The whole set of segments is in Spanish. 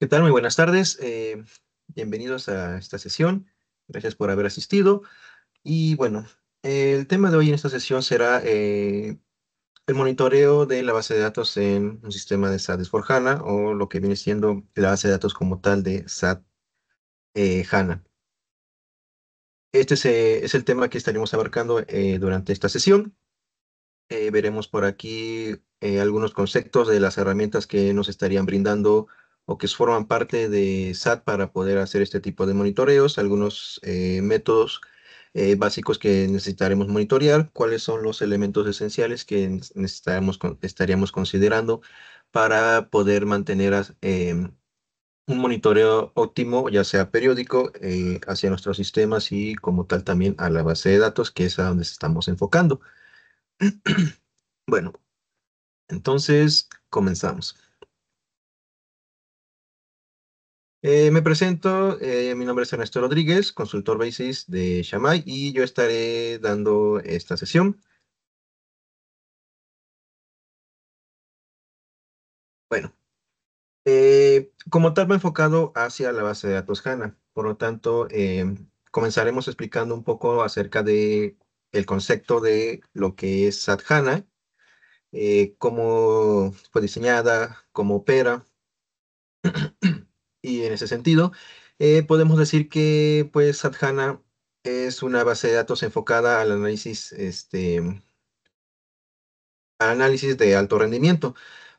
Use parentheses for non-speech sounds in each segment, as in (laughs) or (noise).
¿Qué tal? Muy buenas tardes. Eh, bienvenidos a esta sesión. Gracias por haber asistido. Y bueno, el tema de hoy en esta sesión será eh, el monitoreo de la base de datos en un sistema de SAT 4 HANA o lo que viene siendo la base de datos como tal de SAT HANA. Eh, este es, es, el tema que estaremos abarcando durante esta sesión. veremos por aquí algunos conceptos de las herramientas que nos estarían brindando o que forman parte de SAT para poder hacer este tipo de monitoreos, algunos eh, métodos eh, básicos que necesitaremos monitorear, cuáles son los elementos esenciales que necesitaremos, estaríamos considerando para poder mantener em, un monitoreo óptimo, ya sea periódico, eh, hacia nuestros sistemas y como tal también a la base de datos, que es a donde estamos enfocando. (clears throat) bueno, entonces comenzamos. Eh, me presento, eh, mi nombre es Ernesto Rodríguez, consultor Basis de Shamai y yo estaré dando esta sesión. Bueno, eh, como tal me he enfocado hacia la base de datos HANA, por lo tanto comenzaremos explicando un poco acerca de concepto de lo que es SAT HANA, cómo fue diseñada, cómo opera, (clears throat) Y en ese sentido, eh, podemos decir que pues Sadhana es una base de datos enfocada al análisis, este, análisis de alto rendimiento,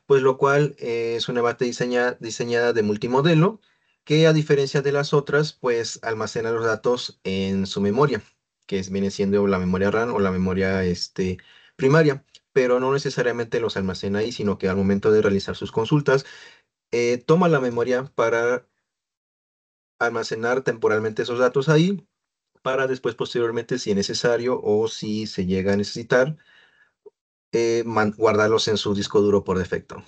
pues lo cual eh, es una base diseñada de multimodelo que a diferencia de las otras, pues almacena los datos en su memoria, que es, viene siendo la memoria RAM o la memoria este, primaria, pero no necesariamente los almacena ahí, sino que al momento de realizar sus consultas, eh, toma la memoria para almacenar temporalmente esos datos ahí para después posteriormente, si es necesario o si se llega a necesitar, eh, guardarlos en su disco duro por defecto.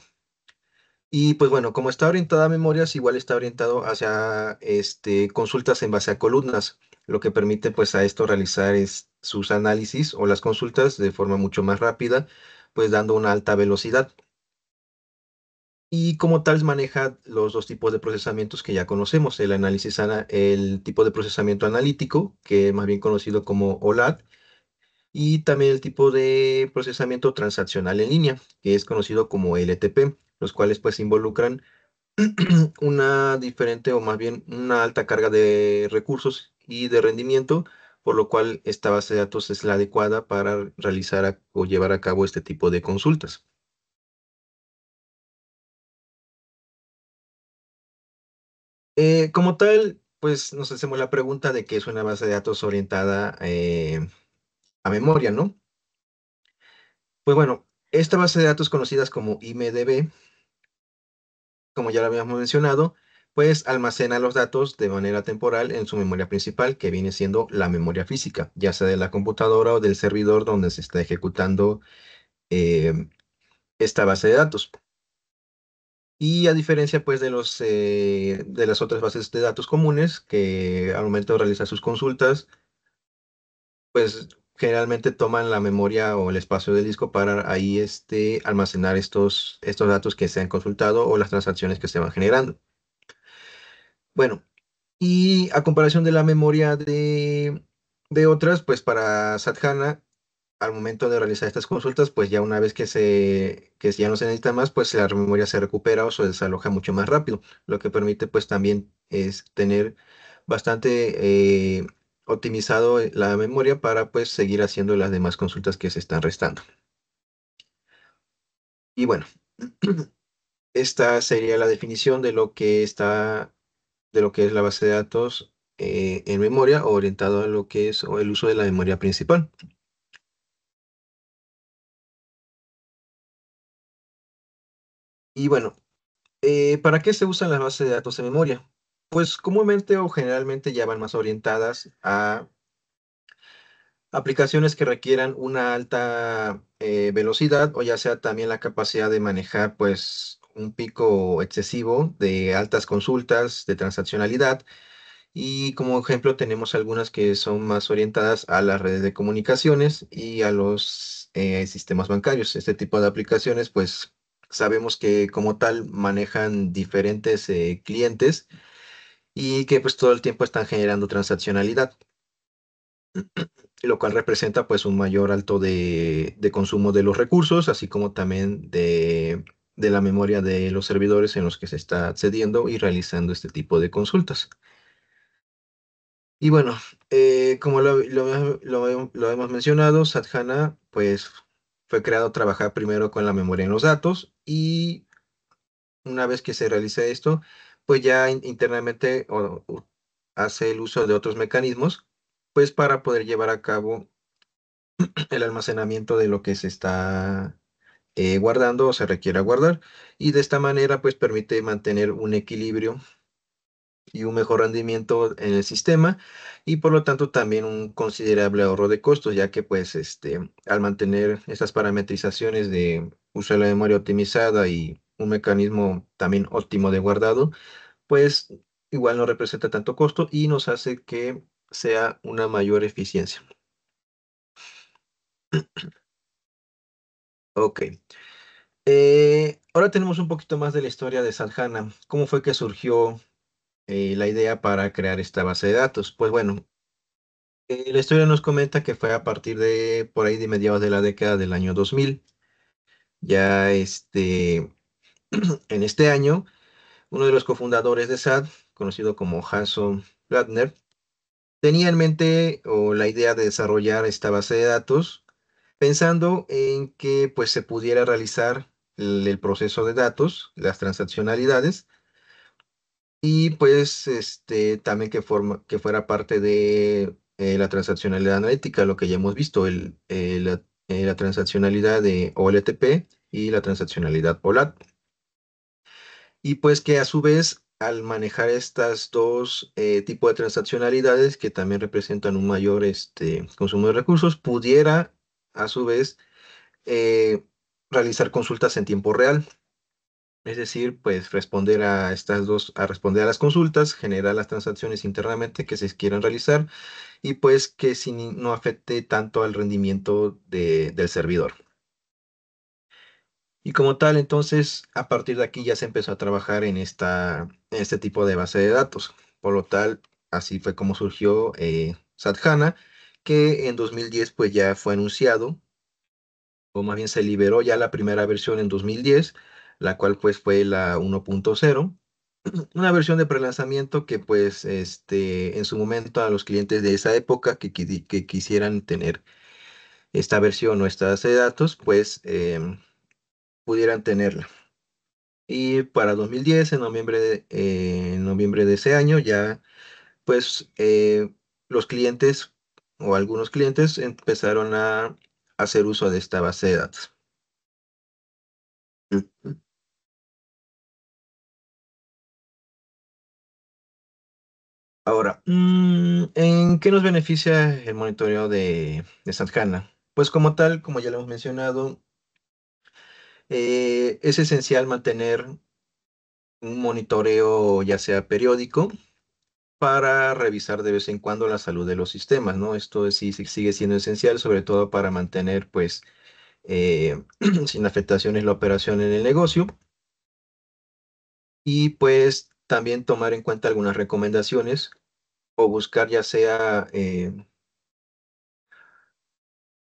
Y pues bueno, como está orientada a memorias, igual está orientado hacia este, consultas en base a columnas, lo que permite pues a esto realizar sus análisis o las consultas de forma mucho más rápida, pues dando una alta velocidad y como tal maneja los dos tipos de procesamientos que ya conocemos, el análisis, el tipo de procesamiento analítico, que es más bien conocido como OLAD, y también el tipo de procesamiento transaccional en línea, que es conocido como LTP, los cuales pues involucran (clears throat) una diferente o más bien una alta carga de recursos y de rendimiento, por lo cual esta base de datos es la adecuada para realizar o llevar a cabo este tipo de consultas. Eh, como tal, pues nos hacemos la pregunta de qué es una base de datos orientada eh, a memoria, ¿no? Pues bueno, esta base de datos conocidas como IMDB, como ya lo habíamos mencionado, pues almacena los datos de manera temporal en su memoria principal, que viene siendo la memoria física, ya sea de la computadora o del servidor donde se está ejecutando eh, esta base de datos. Y a diferencia pues de, los, eh, de las otras bases de datos comunes que al momento de realizar sus consultas, pues generalmente toman la memoria o el espacio del disco para ahí este, almacenar estos, estos datos que se han consultado o las transacciones que se van generando. Bueno, y a comparación de la memoria de, de otras, pues para SATHANA al momento de realizar estas consultas, pues ya una vez que, se, ya no se necesita más, pues la memoria se recupera o se desaloja mucho más rápido, lo que permite pues también es tener bastante eh, optimizado la memoria para pues seguir haciendo las demás consultas que se están restando. Y bueno, (clears throat) esta sería la definición de lo que está, de lo que es la base de datos eh, en memoria orientado a lo que es el uso de la memoria principal. Y bueno, eh, ¿para qué se usan las bases de datos de memoria? Pues comúnmente o generalmente ya van más orientadas a aplicaciones que requieran una alta eh, velocidad o ya sea también la capacidad de manejar pues un pico excesivo de altas consultas, de transaccionalidad. Y como ejemplo tenemos algunas que son más orientadas a las redes de comunicaciones y a los eh, sistemas bancarios. Este tipo de aplicaciones pues sabemos que como tal manejan diferentes eh, clientes y que pues todo el tiempo están generando transaccionalidad, lo cual representa pues un mayor alto de, consumo de los recursos, así como también de, la memoria de los servidores en los que se está accediendo y realizando este tipo de consultas. Y bueno, eh, como lo, lo hemos mencionado, Sadhana pues fue creado trabajar primero con la memoria en los datos y una vez que se realiza esto, pues ya internamente hace el uso de otros mecanismos, pues para poder llevar a cabo (clears throat) el almacenamiento de lo que se está eh, guardando o se requiera guardar. Y de esta manera, pues permite mantener un equilibrio y un mejor rendimiento en el sistema y por lo tanto también un considerable ahorro de costos, ya que pues este, al mantener estas parametrizaciones de uso de la memoria optimizada y un mecanismo también óptimo de guardado, pues igual no representa tanto costo y nos hace que sea una mayor eficiencia. (clears throat) ok. Eh, ahora tenemos un poquito más de la historia de Sanjana. cómo fue que surgió eh, la idea para crear esta base de datos. Pues bueno, eh, la historia nos comenta que fue a partir de por ahí de mediados de la década del año 2000. Ya este, (clears throat) en este año, uno de los cofundadores de SAD, conocido como Hanson Plattner, tenía en mente la idea de desarrollar esta base de datos pensando en que pues se pudiera realizar el, el proceso de datos, las transaccionalidades, y pues este, también que, forma, que fuera parte de eh, la transaccionalidad analítica, lo que ya hemos visto, el, eh, eh, la, transaccionalidad de OLTP y la transaccionalidad OLAT. Y pues que a su vez, al manejar estas dos tipos de transaccionalidades que también representan un mayor este, consumo de recursos, pudiera a su vez realizar consultas en tiempo real es decir, pues responder a estas dos, a responder a las consultas, generar las transacciones internamente que se quieran realizar y pues que no afecte tanto al rendimiento del servidor. Y como tal, entonces, a partir de aquí ya se empezó a trabajar en, esta, este tipo de base de datos. Por lo tal, así fue como surgió eh, que en 2010 pues ya fue anunciado, o más bien se liberó ya la primera versión en 2010, la cual pues fue la 1.0 (clears throat) una versión de prelanzamiento que pues este en su momento a los clientes de esa época que, que quisieran tener esta versión o esta base de datos pues em, pudieran tenerla y para 2010 en noviembre de, eh, noviembre de ese año ya pues eh, los clientes o algunos clientes empezaron a hacer uso de esta base de datos Ahora, mm, ¿en qué nos beneficia el monitoreo de, Santana? Pues como tal, como ya lo hemos mencionado, eh, es esencial mantener un monitoreo ya sea periódico para revisar de vez en cuando la salud de los sistemas, ¿no? Esto sí sigue siendo esencial, sobre todo para mantener, pues, eh, (clears throat) sin afectaciones la operación en el negocio. Y pues también tomar en cuenta algunas recomendaciones o buscar ya sea eh,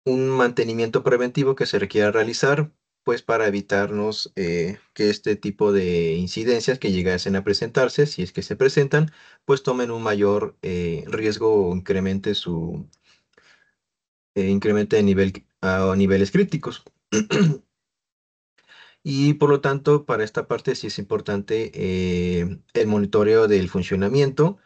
un mantenimiento preventivo que se requiera realizar, pues para evitarnos eh, que este tipo de incidencias que llegasen a presentarse, si es que se presentan, pues tomen un mayor eh, riesgo o incremente su incremente de nivel a niveles críticos. (clears throat) Y por lo tanto, para esta parte sí es importante eh, el monitoreo del funcionamiento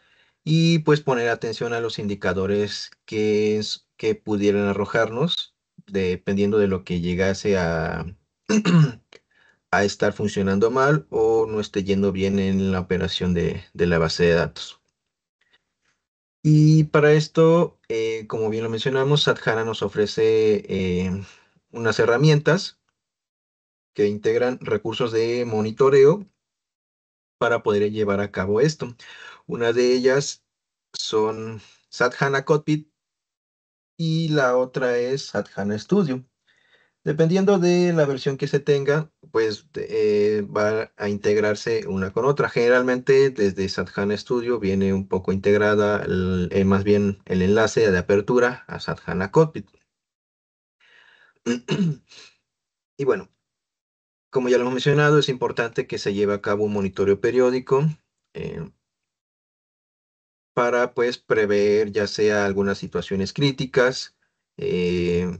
y pues poner atención a los indicadores que, que pudieran arrojarnos dependiendo de lo que llegase a, (clears throat) a estar funcionando mal o no esté yendo bien en la operación de, la base de datos. Y para esto, eh, como bien lo mencionamos, Sadhana nos ofrece eh, unas herramientas que integran recursos de monitoreo para poder llevar a cabo esto. Una de ellas son SATHANA Cockpit y la otra es SATHANA Studio. Dependiendo de la versión que se tenga, pues eh, va a integrarse una con otra. Generalmente desde SATHANA Studio viene un poco integrada eh, más bien el enlace de apertura a SATHANA Cockpit. (clears throat) y bueno, como ya lo hemos mencionado, es importante que se lleve a cabo un monitoreo periódico eh, para pues prever ya sea algunas situaciones críticas, eh,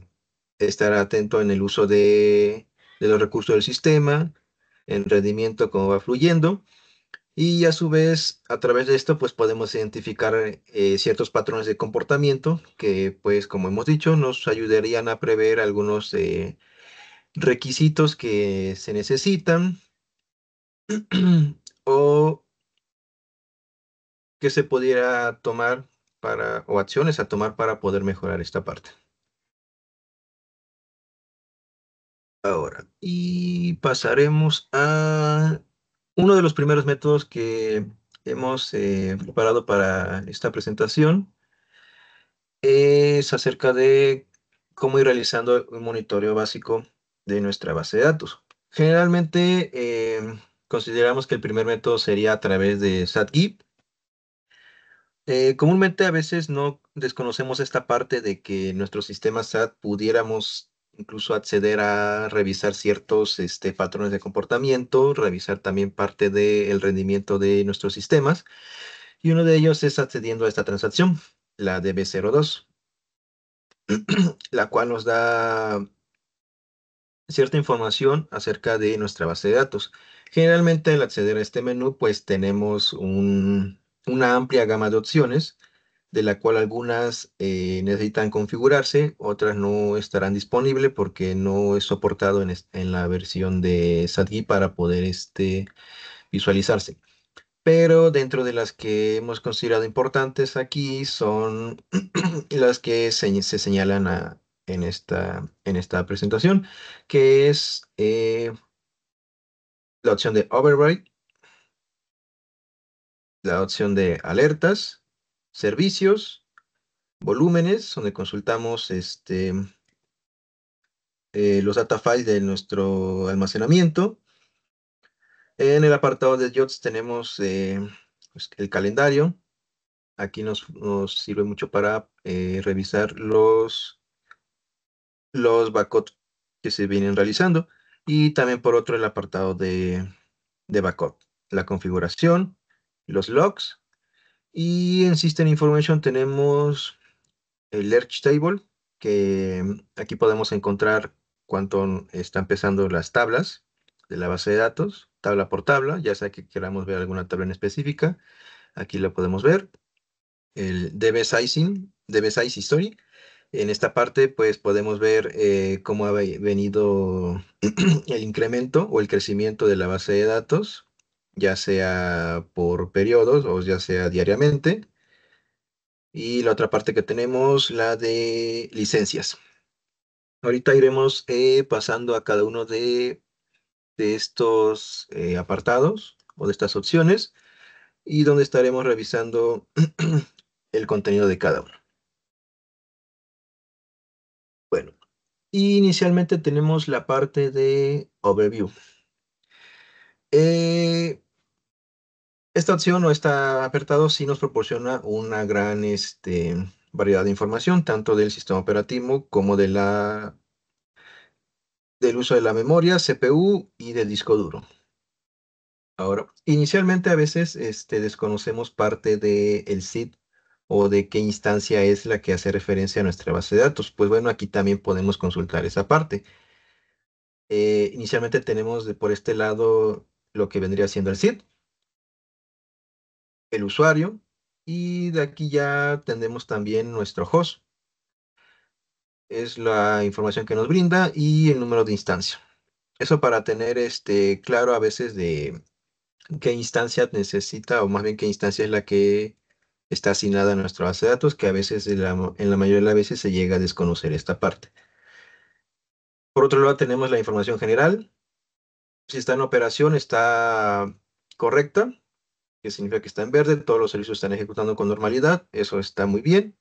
estar atento en el uso de, los recursos del sistema, en rendimiento cómo va fluyendo. Y a su vez, a través de esto, pues podemos identificar eh, ciertos patrones de comportamiento que, pues, como hemos dicho, nos ayudarían a prever algunos requisitos que se necesitan (clears throat) o que se pudiera tomar para, o acciones a tomar para poder mejorar esta parte. Ahora, y pasaremos a uno de los primeros métodos que hemos eh, preparado para esta presentación es acerca de cómo ir realizando un monitoreo básico de nuestra base de datos. Generalmente em, consideramos que el primer método sería a través de SATGIP. Eh, comúnmente a veces no desconocemos esta parte de que nuestro sistema SAT pudiéramos incluso acceder a revisar ciertos este, patrones de comportamiento, revisar también parte del rendimiento de nuestros sistemas. Y uno de ellos es accediendo a esta transacción, la DB02, (clears throat) la cual nos da cierta información acerca de nuestra base de datos. Generalmente al acceder a este menú, pues tenemos una amplia gama de opciones, de la cual algunas eh, necesitan configurarse, otras no estarán disponibles porque no es soportado en, en la versión de SATGI para poder este, visualizarse. Pero dentro de las que hemos considerado importantes aquí son (clears throat) las que se señalan a, en esta, en esta presentación, que es eh, la opción de Override, la opción de Alertas, Servicios, Volúmenes, donde consultamos este, eh, los data files de nuestro almacenamiento. En el apartado de JOTS tenemos eh, pues, el calendario. Aquí nos, nos sirve mucho para revisar los los backups que se vienen realizando y también por otro el apartado de, backup, la configuración, los logs y en System Information tenemos el Lerch Table que mm, aquí podemos encontrar cuánto están pesando las tablas de la base de datos, tabla por tabla, ya sea que queramos ver alguna tabla en específica, aquí la podemos ver. El DB Sizing, DB Size History, en esta parte, pues podemos ver eh, cómo ha venido (clears throat) el incremento o el crecimiento de la base de datos, ya sea por periodos o ya sea diariamente. Y la otra parte que tenemos, la de licencias. Ahorita iremos eh, pasando a cada uno de, estos eh, apartados o de estas opciones y donde estaremos revisando (clears throat) el contenido de cada uno. Y inicialmente tenemos la parte de overview. Eh, esta opción o está apertado sí nos proporciona una gran este, variedad de información, tanto del sistema operativo como del uso de la memoria, CPU y del disco duro. Ahora, inicialmente a veces este, desconocemos parte del SID o de qué instancia es la que hace referencia a nuestra base de datos. Pues bueno, aquí también podemos consultar esa parte. Eh, inicialmente tenemos por este lado lo que vendría siendo el SID, el usuario, y de aquí ya tenemos también nuestro host. Es la información que nos brinda y el número de instancia. Eso para tener este, claro a veces de qué instancia necesita, o más bien qué instancia es la que está asignada a nuestra base de datos, que a veces, en la, mayoría de las veces, se llega a desconocer esta parte. Por otro lado, tenemos la información general. Si está en operación, está correcta, que significa que está en verde, todos los servicios están ejecutando con normalidad, eso está muy bien.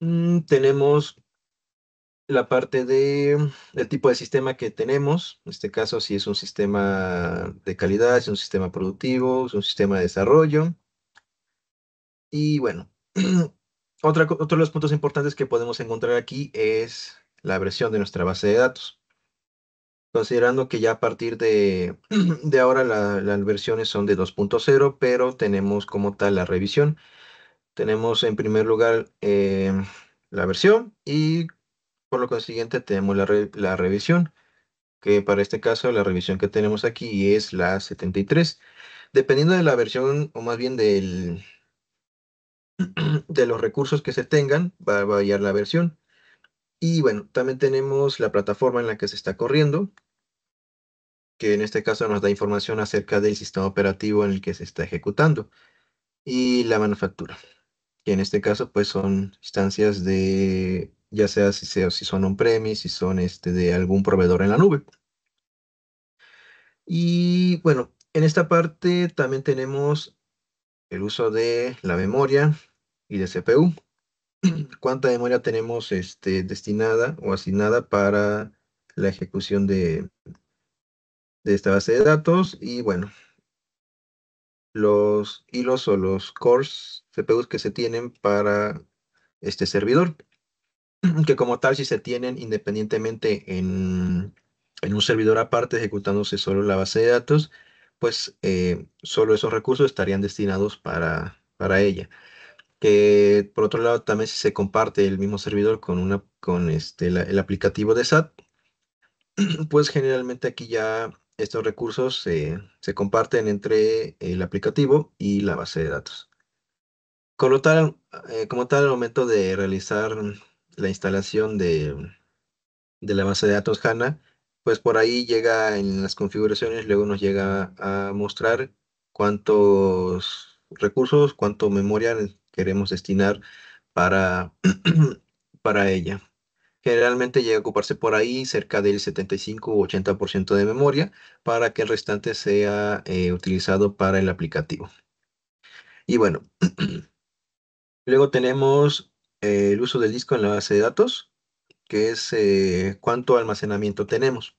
Mm, tenemos la parte de el tipo de sistema que tenemos, en este caso si es un sistema de calidad, si es un sistema productivo, si es un sistema de desarrollo, y bueno, (clears throat) otra, otro de los puntos importantes que podemos encontrar aquí es la versión de nuestra base de datos. Considerando que ya a partir de, (clears throat) ahora las versiones son de 2.0, pero tenemos como tal la revisión. Tenemos en primer lugar eh, la versión y por lo consiguiente tenemos la revisión, que para este caso la revisión que tenemos aquí es la 73. Dependiendo de la versión o más bien del, (clears throat) de los recursos que se tengan, va a variar la versión. Y bueno, también tenemos la plataforma en la que se está corriendo, que en este caso nos da información acerca del sistema operativo en el que se está ejecutando y la manufactura, que en este caso pues son instancias de, ya sea si, sea, si son on-premise, si son este, de algún proveedor en la nube. Y bueno, en esta parte también tenemos el uso de la memoria y de CPU. (clears throat) ¿Cuánta memoria tenemos este, destinada o asignada para la ejecución de, de esta base de datos? Y bueno, los hilos o los cores CPUs que se tienen para este servidor, (clears throat) que como tal si se tienen independientemente en, en un servidor aparte ejecutándose solo la base de datos, pues eh, solo esos recursos estarían destinados para, ella. Que por otro lado, también si se comparte el mismo servidor con, una, con este, el aplicativo de SAT, (clears throat) pues generalmente aquí ya estos recursos se comparten entre el aplicativo y la base de datos. Como tal, eh, como tal, al momento de realizar la instalación de, de la base de datos HANA, pues por ahí llega en las configuraciones, luego nos llega a mostrar cuántos recursos, cuánto memoria queremos destinar para, (clears throat) para ella. Generalmente llega a ocuparse por ahí cerca del 75 o 80% de memoria para que el restante sea eh, utilizado para el aplicativo. Y bueno, (clears throat) luego tenemos eh, el uso del disco en la base de datos que es eh, cuánto almacenamiento tenemos.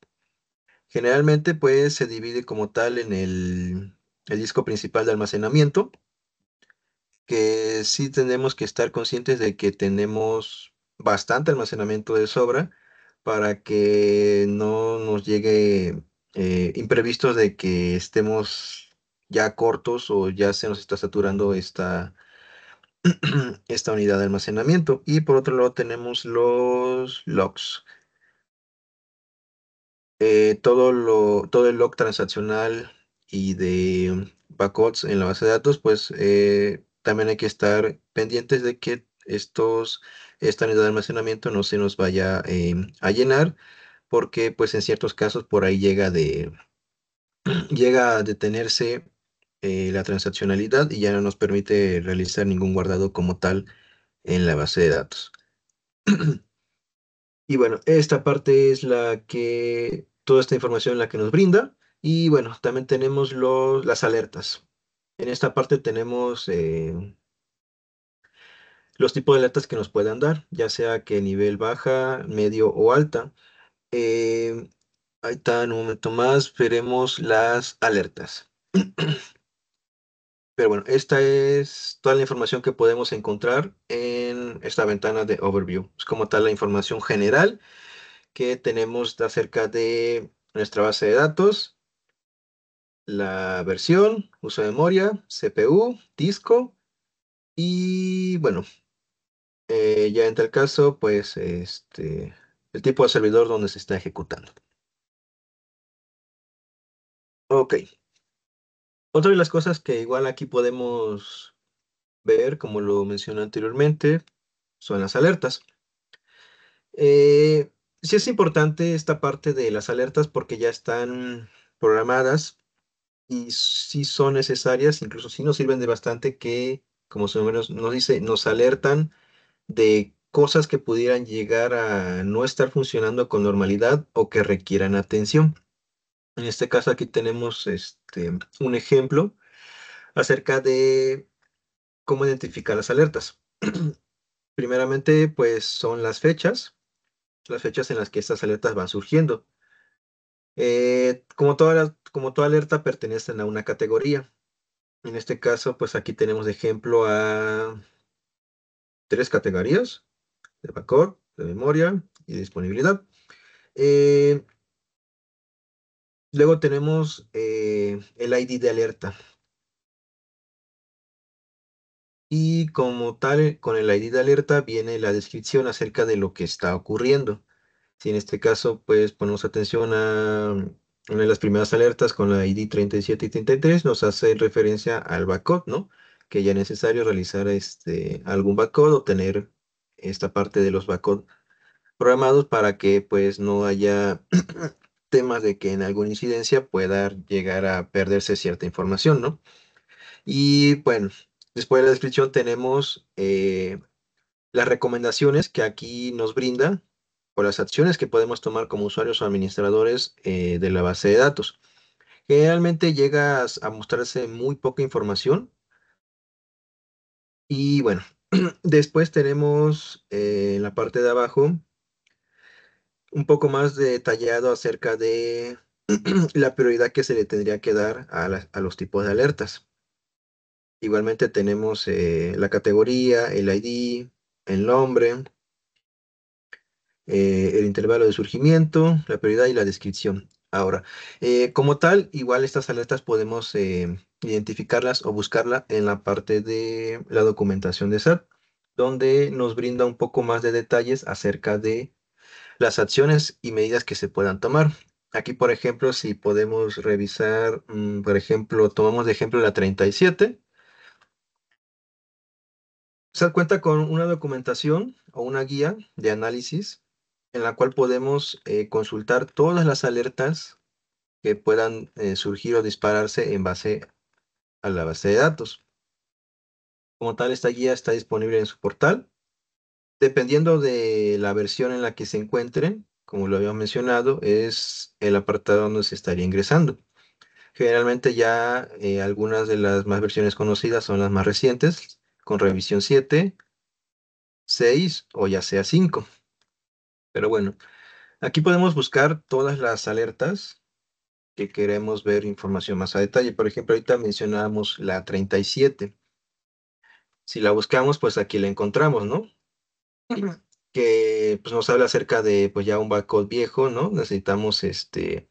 Generalmente, pues, se divide como tal en el, disco principal de almacenamiento, que sí tenemos que estar conscientes de que tenemos bastante almacenamiento de sobra para que no nos llegue eh, imprevistos de que estemos ya cortos o ya se nos está saturando esta, (clears throat) esta unidad de almacenamiento. Y por otro lado tenemos los logs. Eh, todo, lo, todo el log transaccional y de mm, backups en la base de datos, pues eh, también hay que estar pendientes de que estos, esta unidad de almacenamiento no se nos vaya em, a llenar, porque pues en ciertos casos por ahí llega de (clears throat) llega a detenerse eh, la transaccionalidad y ya no nos permite realizar ningún guardado como tal en la base de datos. (clears throat) y bueno, esta parte es la que, toda esta información la que nos brinda. Y bueno, también tenemos las alertas. En esta parte tenemos eh, los tipos de alertas que nos pueden dar, ya sea que nivel baja, medio o alta. Eh, ahí está, en un momento más veremos las alertas. (clears throat) Pero bueno, esta es toda la información que podemos encontrar en esta ventana de Overview. Es como tal la información general que tenemos acerca de nuestra base de datos, la versión, uso de memoria, CPU, disco y bueno, eh, ya en tal caso, pues este, el tipo de servidor donde se está ejecutando. Ok, otra de las cosas que igual aquí podemos ver, como lo mencioné anteriormente, son las alertas. Eh, sí es importante esta parte de las alertas porque ya están programadas y sí son necesarias, incluso si nos sirven de bastante que, como su nombre nos dice, nos alertan de cosas que pudieran llegar a no estar funcionando con normalidad o que requieran atención. En este caso aquí tenemos este, un ejemplo acerca de cómo identificar las alertas. (clears throat) Primeramente, pues son las fechas, las fechas en las que estas alertas van surgiendo. Eh, como, toda como toda alerta pertenecen a una categoría. En este caso, pues aquí tenemos de ejemplo a tres categorías, de backup, de memoria y de disponibilidad. Eh, Luego tenemos eh, el ID de alerta. Y como tal, con el ID de alerta viene la descripción acerca de lo que está ocurriendo. Si en este caso, pues ponemos atención a mm, una de las primeras alertas con la ID 37 y 33, nos hace referencia al backup, ¿no? Que ya es necesario realizar este, algún backup o tener esta parte de los backup programados para que pues no haya (clears throat) temas de que en alguna incidencia pueda llegar a perderse cierta información, ¿no? Y bueno, después de la descripción tenemos eh, las recomendaciones que aquí nos brinda o las acciones que podemos tomar como usuarios o administradores eh, de la base de datos. Generalmente llega a mostrarse muy poca información. Y bueno, (clears throat) después tenemos eh, en la parte de abajo un poco más detallado acerca de (clears throat) la prioridad que se le tendría que dar a, los tipos de alertas. Igualmente tenemos eh, la categoría, el ID, el nombre, eh, el intervalo de surgimiento, la prioridad y la descripción. Ahora, eh, como tal, igual estas alertas podemos identificarlas o buscarlas en la parte de la documentación de SAP, donde nos brinda un poco más de detalles acerca de las acciones y medidas que se puedan tomar. Aquí, por ejemplo, si podemos revisar, mm, por ejemplo, tomamos de ejemplo la 37. Se cuenta con una documentación o una guía de análisis en la cual podemos eh, consultar todas las alertas que puedan eh, surgir o dispararse en base a la base de datos. Como tal, esta guía está disponible en su portal Dependiendo de la versión en la que se encuentre, como lo había mencionado, es el apartado donde se estaría ingresando. Generalmente ya eh, algunas de las más versiones conocidas son las más recientes, con revisión 7, 6 o ya sea 5. Pero bueno, aquí podemos buscar todas las alertas que queremos ver información más a detalle. Por ejemplo, ahorita mencionábamos la 37. Si la buscamos, pues aquí la encontramos, ¿no? (clears throat) que pues, nos habla acerca de pues, ya un backup viejo, ¿no? Necesitamos este,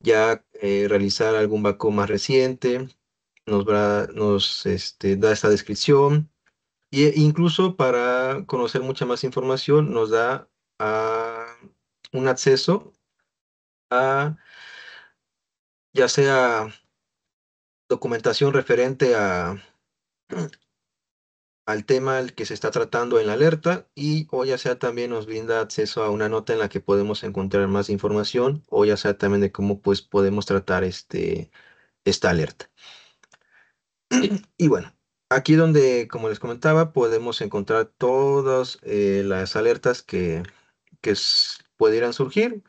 ya eh, realizar algún backup más reciente, nos, nos este, da esta descripción. E incluso para conocer mucha más información nos da ah, un acceso a ya sea documentación referente a, al tema al que se está tratando en la alerta y o ya sea también nos brinda acceso a una nota en la que podemos encontrar más información o ya sea también de cómo pues podemos tratar este, esta alerta. (clears throat) Y bueno, aquí donde, como les comentaba, podemos encontrar todas eh, las alertas que, que pudieran surgir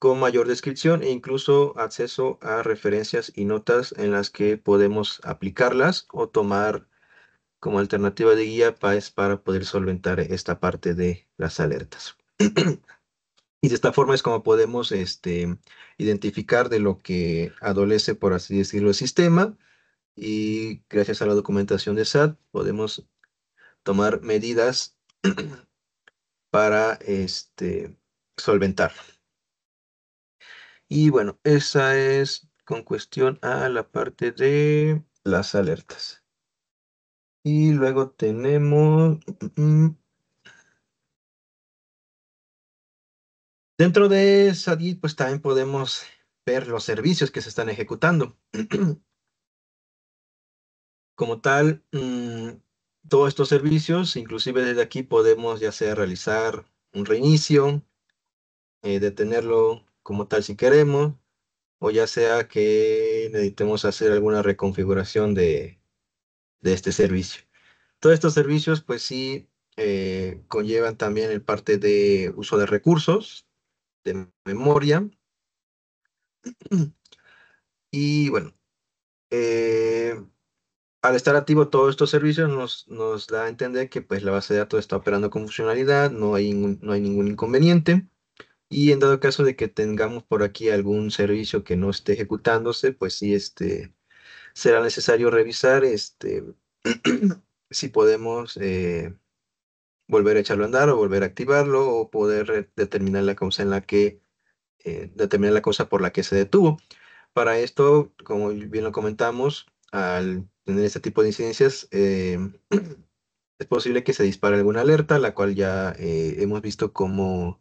con mayor descripción e incluso acceso a referencias y notas en las que podemos aplicarlas o tomar como alternativa de guía es para poder solventar esta parte de las alertas. (clears throat) y de esta forma es como podemos este, identificar de lo que adolece, por así decirlo, el sistema y gracias a la documentación de SAT podemos tomar medidas (clears throat) para este, solventarlo. Y bueno, esa es con cuestión a la parte de las alertas. Y luego tenemos... Mm, dentro de Sadit, pues también podemos ver los servicios que se están ejecutando. (clears throat) Como tal, mm, todos estos servicios, inclusive desde aquí podemos ya sea realizar un reinicio, eh, detenerlo como tal si queremos, o ya sea que necesitemos hacer alguna reconfiguración de, de este servicio. Todos estos servicios, pues sí, eh, conllevan también el parte de uso de recursos, de memoria. (clears throat) Y bueno, eh, al estar activo todos estos servicios nos, nos, da a entender que pues la base de datos está operando con funcionalidad, no hay, no hay ningún inconveniente. Y en dado caso de que tengamos por aquí algún servicio que no esté ejecutándose, pues sí, este, será necesario revisar este, (clears throat) si podemos eh, volver a echarlo a andar o volver a activarlo o poder determinar la causa en la que eh, determinar la causa por la que se detuvo. Para esto, como bien lo comentamos, al tener este tipo de incidencias, em, (clears throat) es posible que se dispare alguna alerta, la cual ya eh, hemos visto cómo,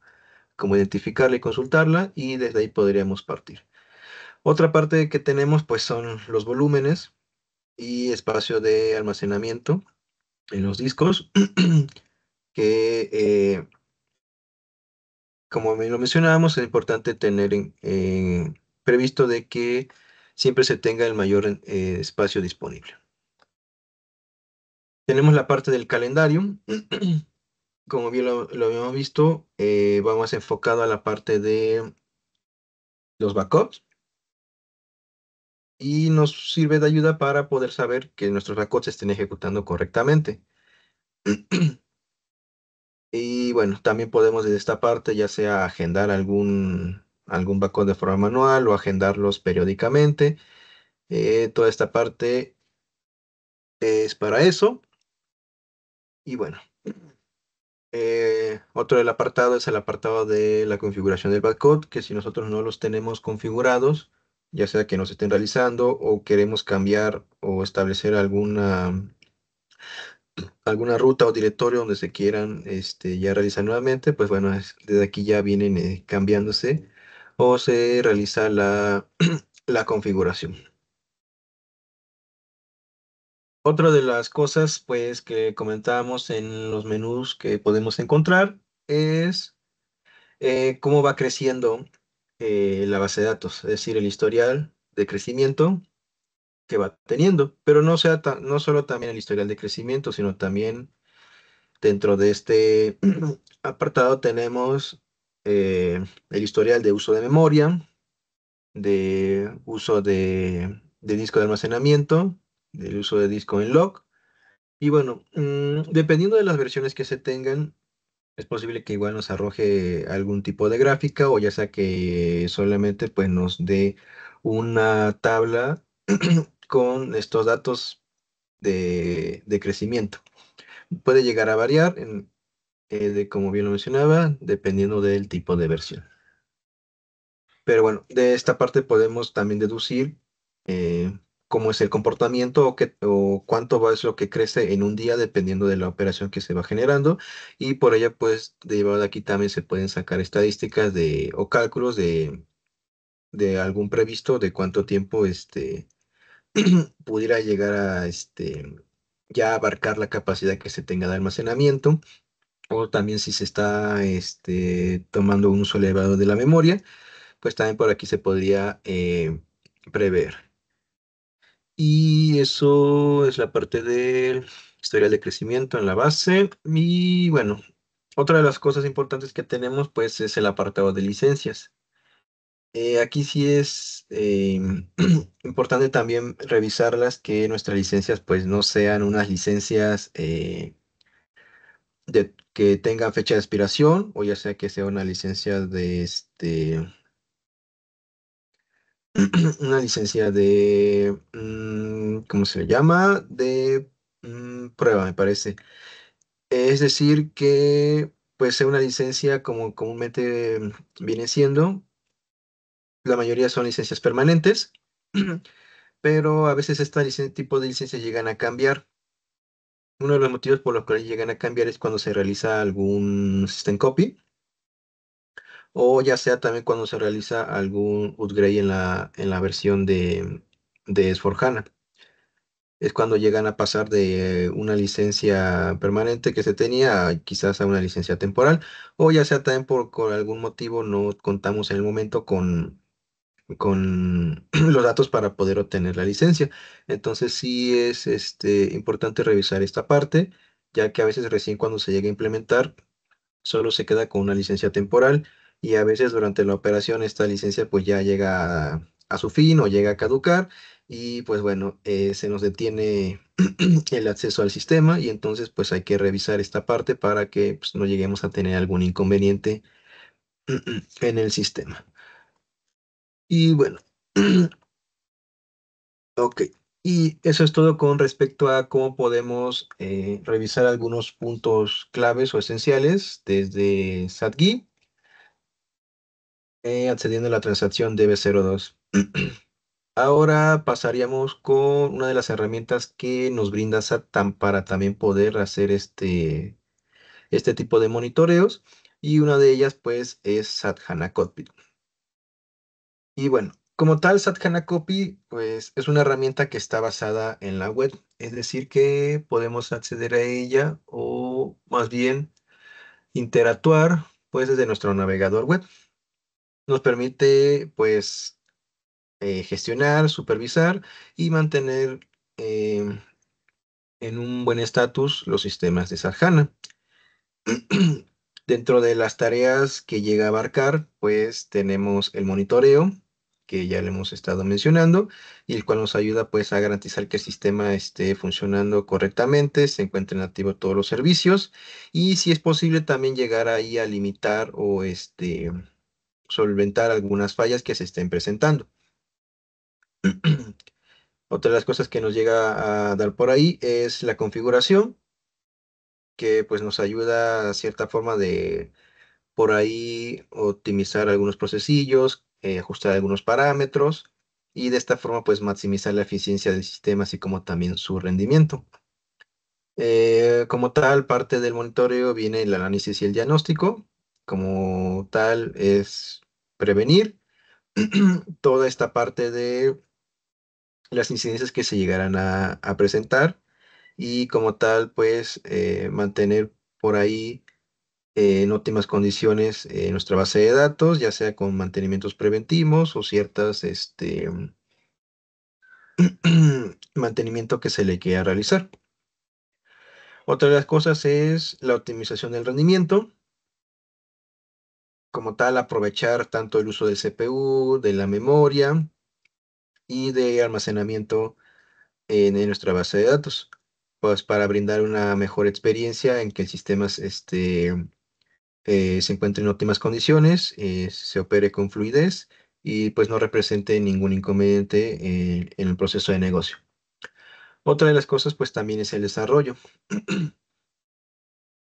cómo identificarla y consultarla, y desde ahí podríamos partir. Otra parte que tenemos pues son los volúmenes y espacio de almacenamiento en los discos, (clears throat) que eh, como lo mencionábamos es importante tener eh, previsto de que siempre se tenga el mayor eh, espacio disponible. Tenemos la parte del calendario. (clears throat) Como bien lo, lo habíamos visto, vamos enfocado a la parte de los backups y nos sirve de ayuda para poder saber que nuestros backups se estén ejecutando correctamente. (clears throat) y bueno, también podemos desde esta parte ya sea agendar algún, algún backup de forma manual o agendarlos periódicamente. Eh, toda esta parte es para eso. Y bueno, (clears throat) eh, otro del apartado es el apartado de la configuración del backup, que si nosotros no los tenemos configurados, ya sea que nos estén realizando o queremos cambiar o establecer alguna, alguna ruta o directorio donde se quieran este, ya realizar nuevamente, pues bueno, desde aquí ya vienen eh, cambiándose o se realiza la, (clears throat) la configuración. Otra de las cosas pues que comentábamos en los menús que podemos encontrar es eh, cómo va creciendo eh, la base de datos, es decir, el historial de crecimiento que va teniendo, pero no, sea no solo también el historial de crecimiento, sino también dentro de este (clears throat) apartado tenemos eh, el historial de uso de memoria, de uso de, disco de almacenamiento, del uso de disco en log, y bueno, mm, dependiendo de las versiones que se tengan, es posible que igual nos arroje algún tipo de gráfica o ya sea que solamente pues nos dé una tabla (clears throat) con estos datos de, de, crecimiento. Puede llegar a variar, eh, de, como bien lo mencionaba, dependiendo del tipo de versión. Pero bueno, de esta parte podemos también deducir eh, cómo es el comportamiento o, qué, o cuánto es lo que crece en un día dependiendo de la operación que se va generando y por ella pues derivado de aquí también se pueden sacar estadísticas de o cálculos de, algún previsto de cuánto tiempo este (clears throat) pudiera llegar a este ya abarcar la capacidad que se tenga de almacenamiento o también si se está este, tomando un uso elevado de la memoria pues también por aquí se podría eh, prever y eso es la parte del historial de crecimiento en la base. Y bueno, otra de las cosas importantes que tenemos pues es el apartado de licencias. Eh, aquí sí es eh, (clears throat) importante también revisarlas que nuestras licencias pues no sean unas licencias eh, que tengan fecha de expiración o ya sea que sea una licencia de este (clears throat) una licencia de, mm, ¿cómo se llama? De mm, prueba, me parece. Es decir, que pues ser una licencia como comúnmente viene siendo. La mayoría son licencias permanentes, (clears throat) pero a veces este tipo de licencias llegan a cambiar. Uno de los motivos por los cuales llegan a cambiar es cuando se realiza algún system copy o ya sea también cuando se realiza algún upgrade en la, versión de, de hana Es cuando llegan a pasar de una licencia permanente que se tenía quizás a una licencia temporal, o ya sea también por, algún motivo no contamos en el momento con, con (clears throat) los datos para poder obtener la licencia. Entonces sí es este, importante revisar esta parte, ya que a veces recién cuando se llega a implementar solo se queda con una licencia temporal y a veces durante la operación esta licencia pues ya llega a, su fin o llega a caducar y pues bueno, eh, se nos detiene (clears throat) el acceso al sistema y entonces pues hay que revisar esta parte para que pues, no lleguemos a tener algún inconveniente (clears throat) en el sistema. Y bueno, (clears throat) ok, y eso es todo con respecto a cómo podemos eh, revisar algunos puntos claves o esenciales desde SATGI eh, accediendo a la transacción DB02. (clears throat) Ahora pasaríamos con una de las herramientas que nos brinda SATAM para también poder hacer este, este tipo de monitoreos. Y una de ellas, pues, es Sathana Y bueno, como tal, Sathana Copy, pues, es una herramienta que está basada en la web. Es decir, que podemos acceder a ella o, más bien, interactuar, pues, desde nuestro navegador web nos permite pues eh, gestionar, supervisar y mantener em, en un buen estatus los sistemas de Sarjana. (clears throat) Dentro de las tareas que llega a abarcar, pues tenemos el monitoreo, que ya le hemos estado mencionando, y el cual nos ayuda pues a garantizar que el sistema esté funcionando correctamente, se encuentren activos todos los servicios, y si es posible también llegar ahí a limitar o este, solventar algunas fallas que se estén presentando. (clears throat) Otra de las cosas que nos llega a dar por ahí es la configuración, que pues nos ayuda a cierta forma de por ahí optimizar algunos procesillos, eh, ajustar algunos parámetros y de esta forma pues maximizar la eficiencia del sistema así como también su rendimiento. Eh, como tal, parte del monitoreo viene el análisis y el diagnóstico, como tal es prevenir (clears throat) toda esta parte de las incidencias que se llegarán a, presentar y como tal, pues eh, mantener por ahí eh, en óptimas condiciones eh, nuestra base de datos, ya sea con mantenimientos preventivos o ciertas, este, (clears throat) mantenimiento que se le quiera realizar. Otra de las cosas es la optimización del rendimiento como tal aprovechar tanto el uso del CPU, de la memoria y de almacenamiento en, nuestra base de datos, pues para brindar una mejor experiencia en que el sistema este, eh, se encuentre en óptimas condiciones, eh, se opere con fluidez y pues no represente ningún inconveniente eh, en el proceso de negocio. Otra de las cosas pues también es el desarrollo. (clears throat)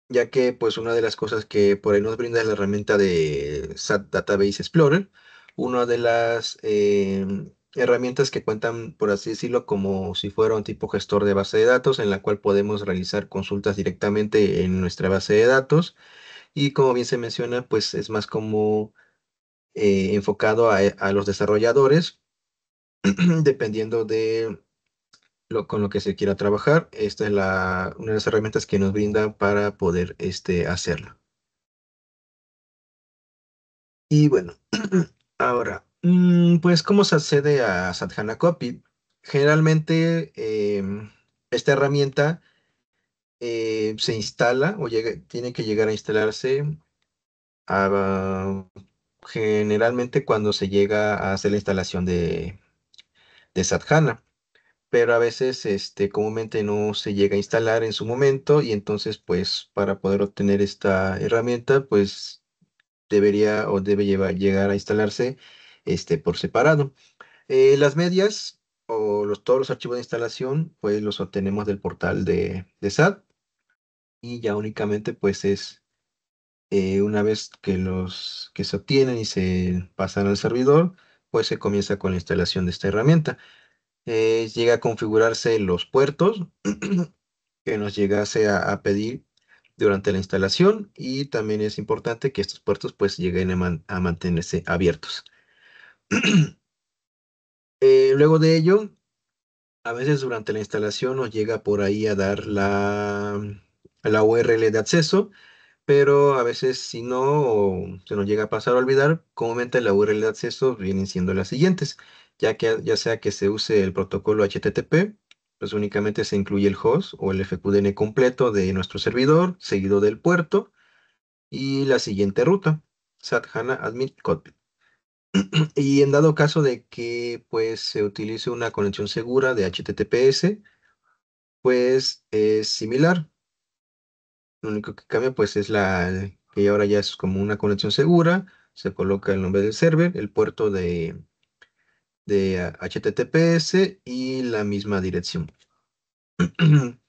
ya que pues una de las cosas que por ahí nos brinda es la herramienta de SAT Database Explorer, una de las em, herramientas que cuentan, por así decirlo, como si fuera un tipo gestor de base de datos, en la cual podemos realizar consultas directamente en nuestra base de datos. Y como bien se menciona, pues es más como eh, enfocado a los desarrolladores, (clears throat) dependiendo de con lo que se quiera trabajar. Esta es la, una de las herramientas que nos brinda para poder este, hacerlo. Y bueno, (clears throat) ahora, mm, pues, ¿cómo se accede a Sadhana Copy? Generalmente, em, esta herramienta eh, se instala o tiene que llegar a instalarse generalmente cuando se llega a hacer la instalación de, de pero a veces este, comúnmente no se llega a instalar en su momento y entonces pues para poder obtener esta herramienta pues debería o debe llegar a instalarse este, por separado. Eh, las medias o los, todos los archivos de instalación pues los obtenemos del portal de, de SAT y ya únicamente pues es eh, una vez que los que se obtienen y se pasan al servidor pues se comienza con la instalación de esta herramienta. Eh, llega a configurarse los puertos (clears throat) que nos llegase a, pedir durante la instalación y también es importante que estos puertos pues lleguen a, mantenerse abiertos. (clears throat) Eh, luego de ello, a veces durante la instalación nos llega por ahí a dar la, URL de acceso, pero a veces si no se nos llega a pasar a olvidar, comúnmente la URL de acceso vienen siendo las siguientes ya, que, ya sea que se use el protocolo HTTP, pues únicamente se incluye el host o el FQDN completo de nuestro servidor, seguido del puerto y la siguiente ruta, SAT HANA Admin (clears throat) y en dado caso de que pues se utilice una conexión segura de HTTPS, pues es similar. Lo único que cambia pues es la que ahora ya es como una conexión segura, se coloca el nombre del server, el puerto de de HTTPS y la misma dirección. (clears throat)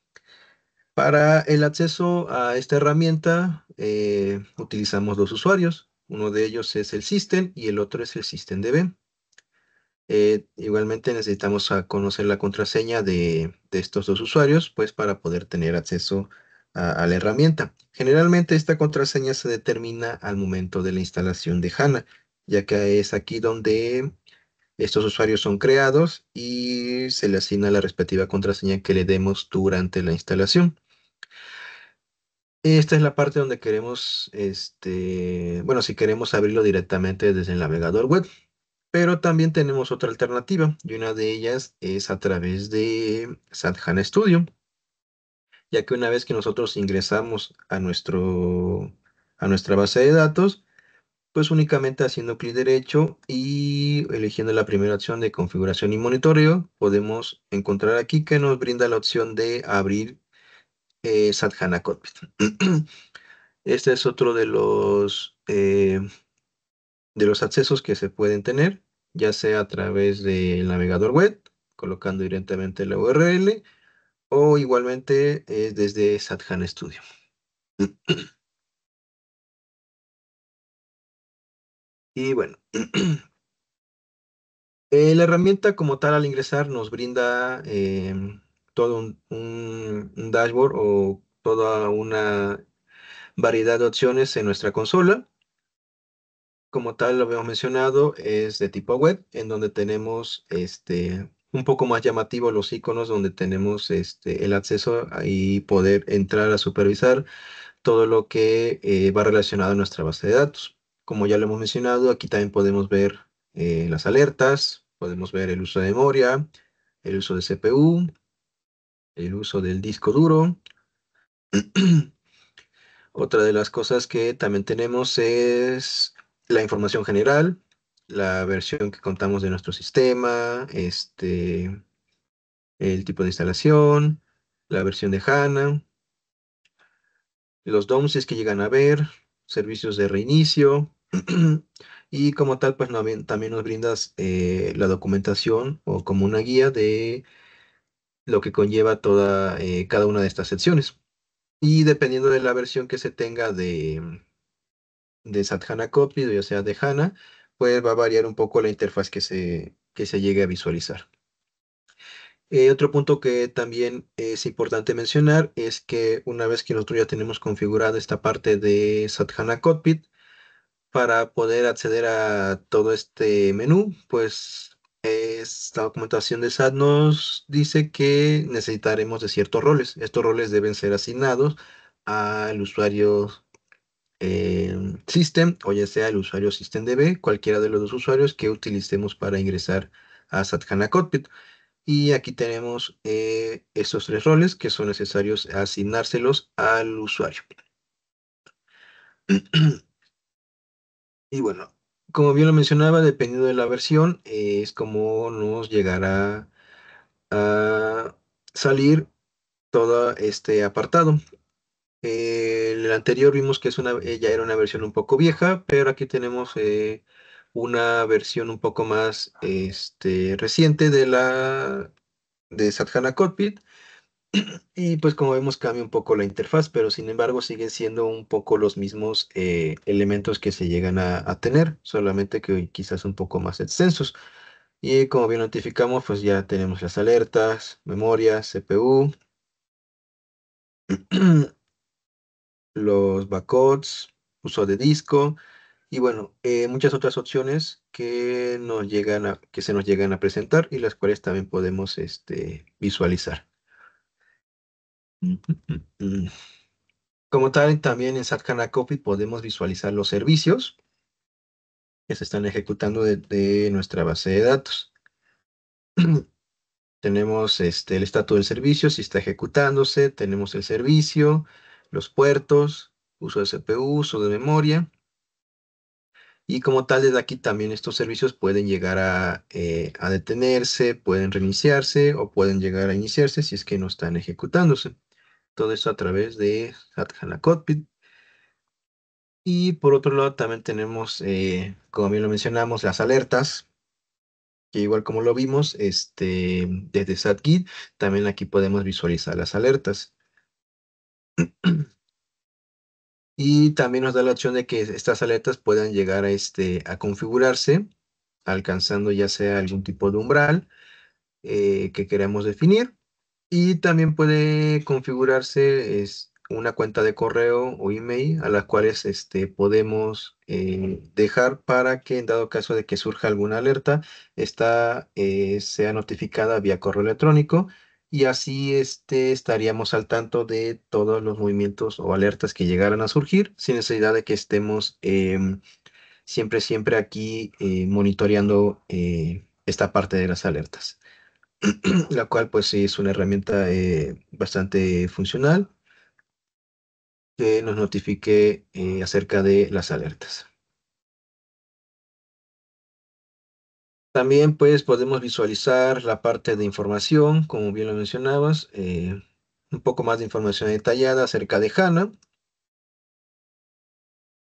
Para el acceso a esta herramienta eh, utilizamos dos usuarios. Uno de ellos es el System y el otro es el SystemDB. Eh, igualmente necesitamos conocer la contraseña de, estos dos usuarios pues para poder tener acceso a, la herramienta. Generalmente esta contraseña se determina al momento de la instalación de HANA, ya que es aquí donde estos usuarios son creados y se le asigna la respectiva contraseña que le demos durante la instalación. Esta es la parte donde queremos, este, bueno, si queremos abrirlo directamente desde el navegador web. Pero también tenemos otra alternativa y una de ellas es a través de SATHAN Studio. Ya que una vez que nosotros ingresamos a, a nuestra base de datos, pues únicamente haciendo clic derecho y eligiendo la primera opción de configuración y monitoreo, podemos encontrar aquí que nos brinda la opción de abrir eh, Cockpit. (clears throat) este es otro de los, eh, de los accesos que se pueden tener, ya sea a través del navegador web, colocando directamente la URL, o igualmente eh, desde SAT Studio. (clears throat) Y bueno, (clears throat) eh, la herramienta como tal al ingresar nos brinda em, todo un, dashboard o toda una variedad de opciones en nuestra consola. Como tal lo habíamos mencionado, es de tipo web, en donde tenemos este, un poco más llamativo los iconos donde tenemos este, el acceso y poder entrar a supervisar todo lo que eh, va relacionado a nuestra base de datos. Como ya lo hemos mencionado, aquí también podemos ver eh, las alertas, podemos ver el uso de memoria, el uso de CPU, el uso del disco duro. (clears throat) Otra de las cosas que también tenemos es la información general, la versión que contamos de nuestro sistema, este, el tipo de instalación, la versión de HANA, los DOMS que llegan a ver, servicios de reinicio, (clears throat) Y como tal, pues también nos brindas eh, la documentación o como una guía de lo que conlleva toda, eh, cada una de estas secciones. Y dependiendo de la versión que se tenga de, de Sadhana Cockpit, ya sea de HANA, pues va a variar un poco la interfaz que se, que se llegue a visualizar. Eh, otro punto que también es importante mencionar es que una vez que nosotros ya tenemos configurada esta parte de SatHana Cockpit, para poder acceder a todo este menú, pues esta documentación de SAT nos dice que necesitaremos de ciertos roles. Estos roles deben ser asignados al usuario eh, System o ya sea el usuario SystemDB, cualquiera de los dos usuarios que utilicemos para ingresar a SAT HANA Cockpit. Y aquí tenemos eh, estos tres roles que son necesarios asignárselos al usuario. (clears throat) Y bueno, como bien lo mencionaba, dependiendo de la versión, eh, es como nos llegará a salir todo este apartado. Eh, en el anterior vimos que es eh, ya era una versión un poco vieja, pero aquí tenemos una versión un poco más este, reciente de la de Cockpit (clears throat) Y pues como vemos cambia un poco la interfaz, pero sin embargo siguen siendo un poco los mismos eh, elementos que se llegan a, tener, solamente que quizás un poco más extensos. Y como bien notificamos, pues ya tenemos las alertas, memoria, CPU, (clears throat) los backups, uso de disco y bueno, eh, muchas otras opciones que, nos llegan que se nos llegan a presentar y las cuales también podemos este, visualizar. (laughs) Como tal, también en SAP podemos visualizar los servicios que se están ejecutando de, nuestra base de datos. (clears throat) tenemos este, el estatus del servicio, si está ejecutándose, tenemos el servicio, los puertos, uso de CPU, uso de memoria. Y como tal, desde aquí también estos servicios pueden llegar eh, a detenerse, pueden reiniciarse o pueden llegar a iniciarse si es que no están ejecutándose. Todo eso a través de HANA Cockpit. Y por otro lado también tenemos, eh, como bien lo mencionamos, las alertas, que igual como lo vimos, este, desde SatGit, también aquí podemos visualizar las alertas. (clears throat) y también nos da la opción de que estas alertas puedan llegar a, este, a configurarse, alcanzando ya sea algún tipo de umbral eh, que queremos definir. Y también puede configurarse es, una cuenta de correo o email a las cuales este, podemos eh, dejar para que en dado caso de que surja alguna alerta, esta eh, sea notificada vía correo electrónico y así este, estaríamos al tanto de todos los movimientos o alertas que llegaran a surgir sin necesidad de que estemos em, siempre, siempre aquí eh, monitoreando esta parte de las alertas. (clears throat) la cual pues es una herramienta eh, bastante funcional que nos notifique eh, acerca de las alertas. También pues podemos visualizar la parte de información, como bien lo mencionabas, eh, un poco más de información detallada acerca de HANA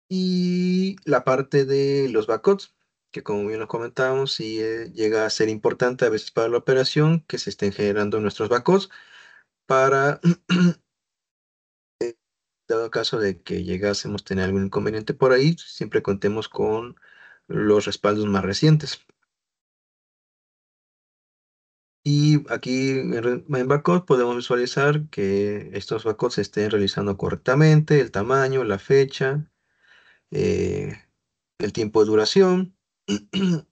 y la parte de los backups, que como bien nos comentábamos, sí eh, llega a ser importante a veces para la operación que se estén generando nuestros vacos para, (clears throat) eh, dado caso de que llegásemos a tener algún inconveniente por ahí, siempre contemos con los respaldos más recientes. Y aquí en, en podemos visualizar que estos backups se estén realizando correctamente, el tamaño, la fecha, eh, el tiempo de duración, (clears throat)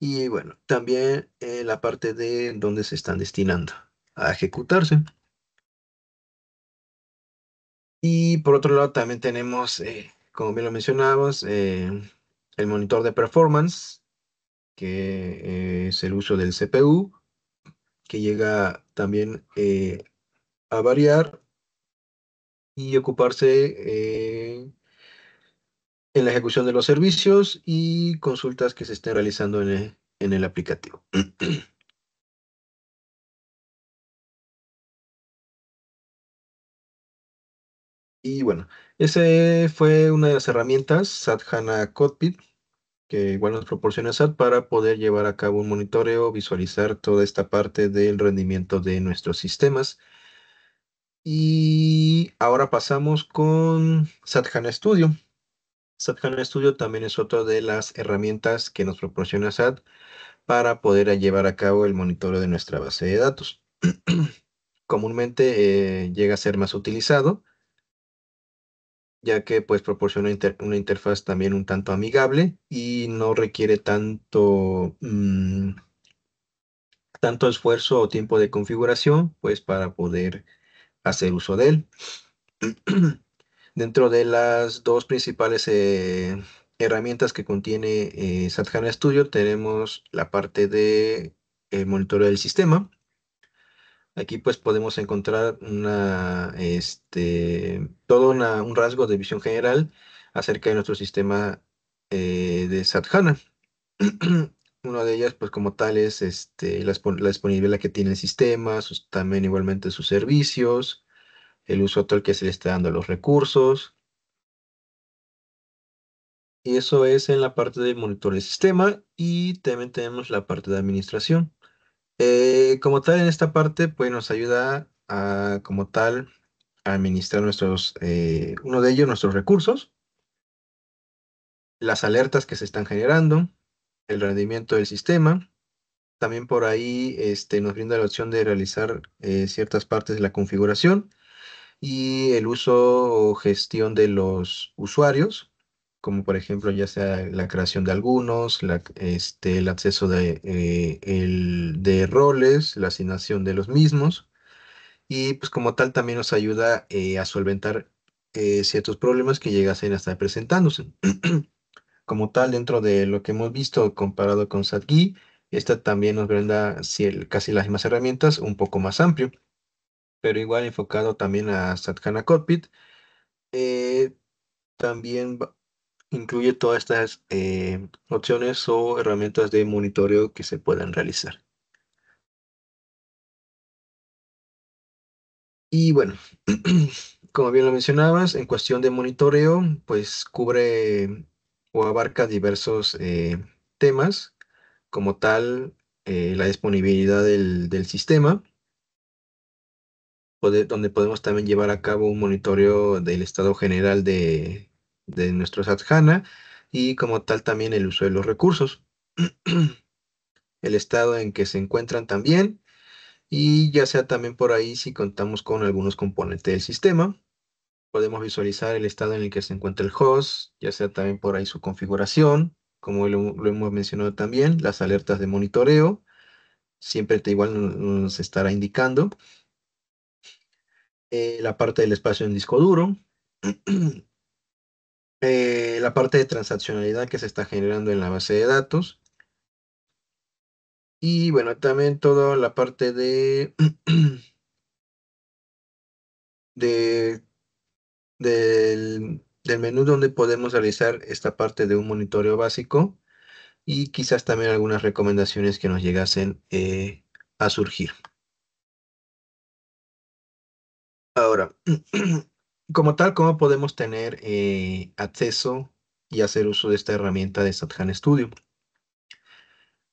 y bueno, también eh, la parte de dónde se están destinando a ejecutarse. Y por otro lado, también tenemos, eh, como bien lo mencionábamos, eh, el monitor de performance, que es el uso del CPU, que llega también a variar y ocuparse en la ejecución de los servicios y consultas que se estén realizando en el, aplicativo. (clears throat) Y bueno, ese fue una de las herramientas, SAT que igual nos proporciona SAT para poder llevar a cabo un monitoreo, visualizar toda esta parte del rendimiento de nuestros sistemas. Y ahora pasamos con SatHana Studio. HANA Studio también es otra de las herramientas que nos proporciona SAT para poder llevar a cabo el monitoreo de nuestra base de datos. (clears throat) Comúnmente eh, llega a ser más utilizado, ya que pues proporciona una interfaz también un tanto amigable y no requiere tanto, mm, tanto esfuerzo o tiempo de configuración pues para poder hacer uso de él. (clears throat) Dentro de las dos principales eh, herramientas que contiene eh, SatHana Studio tenemos la parte de eh, monitoreo del sistema. Aquí pues podemos encontrar este, todo un rasgo de visión general acerca de nuestro sistema de SatHana. (clears throat) Una de ellas, pues como tal, es este, la, disponibilidad que tiene el sistema, también igualmente sus servicios, el uso actual que se le está dando los recursos. Y eso es en la parte del monitor del sistema y también tenemos la parte de administración. Eh, como tal, en esta parte, pues nos ayuda a, como tal, a administrar nuestros, eh, uno de ellos, nuestros recursos, las alertas que se están generando, el rendimiento del sistema. También por ahí este, nos brinda la opción de realizar eh, ciertas partes de la configuración y el uso o gestión de los usuarios, como por ejemplo ya sea la creación de algunos, este, el acceso de, eh, el, de roles, la asignación de los mismos, y pues como tal también nos ayuda eh, a solventar eh, ciertos problemas que llegasen a estar presentándose. (clears throat) como tal, dentro de lo que hemos visto comparado con SATGI, esta también nos brinda si casi las mismas herramientas, un poco más amplio pero igual enfocado también a Satkana Cockpit. Eh, también incluye todas estas eh, opciones o herramientas de monitoreo que se puedan realizar. Y bueno, (clears throat) como bien lo mencionabas, en cuestión de monitoreo, pues cubre o abarca diversos eh, temas, como tal la disponibilidad del sistema, donde podemos también llevar a cabo un monitoreo del estado general de, nuestro SAT y como tal también el uso de los recursos, (clears throat) el estado en que se encuentran también y ya sea también por ahí si contamos con algunos componentes del sistema. Podemos visualizar el estado en el que se encuentra el host, ya sea también por ahí su configuración, como lo, hemos mencionado también, las alertas de monitoreo, siempre igual nos estará indicando eh, la parte del espacio en disco duro, (clears throat) eh, la parte de transaccionalidad que se está generando en la base de datos. Y bueno, también toda la parte de, (clears throat) del, menú donde podemos realizar esta parte de un monitoreo básico y quizás también algunas recomendaciones que nos llegasen eh, a surgir. Ahora, (clears throat) como tal, ¿cómo podemos tener eh, acceso y hacer uso de esta herramienta de SatHan Studio?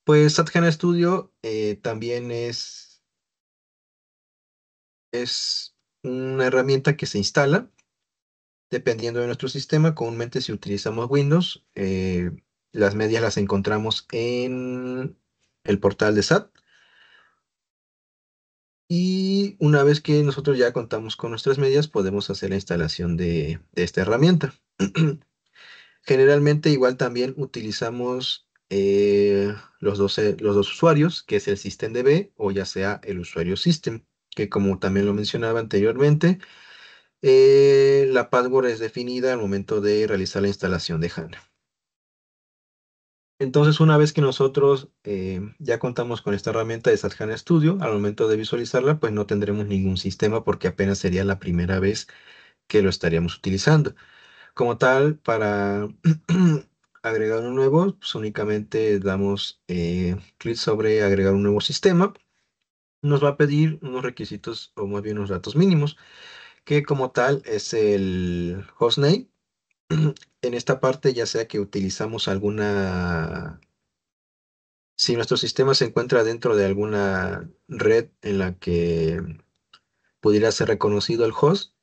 Pues SatHan Studio eh, también es, es una herramienta que se instala dependiendo de nuestro sistema. Comúnmente si utilizamos Windows, eh, las medias las encontramos en el portal de SAT. Y una vez que nosotros ya contamos con nuestras medias, podemos hacer la instalación de, esta herramienta. (clears throat) Generalmente igual también utilizamos eh, los, dos, usuarios, que es el SystemDB o ya sea el usuario System, que como también lo mencionaba anteriormente, eh, la password es definida al momento de realizar la instalación de HANA. Entonces, una vez que nosotros eh, ya contamos con esta herramienta de SATHAN Studio, al momento de visualizarla, pues no tendremos ningún sistema porque apenas sería la primera vez que lo estaríamos utilizando. Como tal, para (clears throat) agregar un nuevo, pues únicamente damos eh, clic sobre agregar un nuevo sistema. Nos va a pedir unos requisitos o más bien unos datos mínimos, que como tal es el hostname, (clears throat) en esta parte, ya sea que utilizamos alguna... Si nuestro sistema se encuentra dentro de alguna red en la que pudiera ser reconocido el host,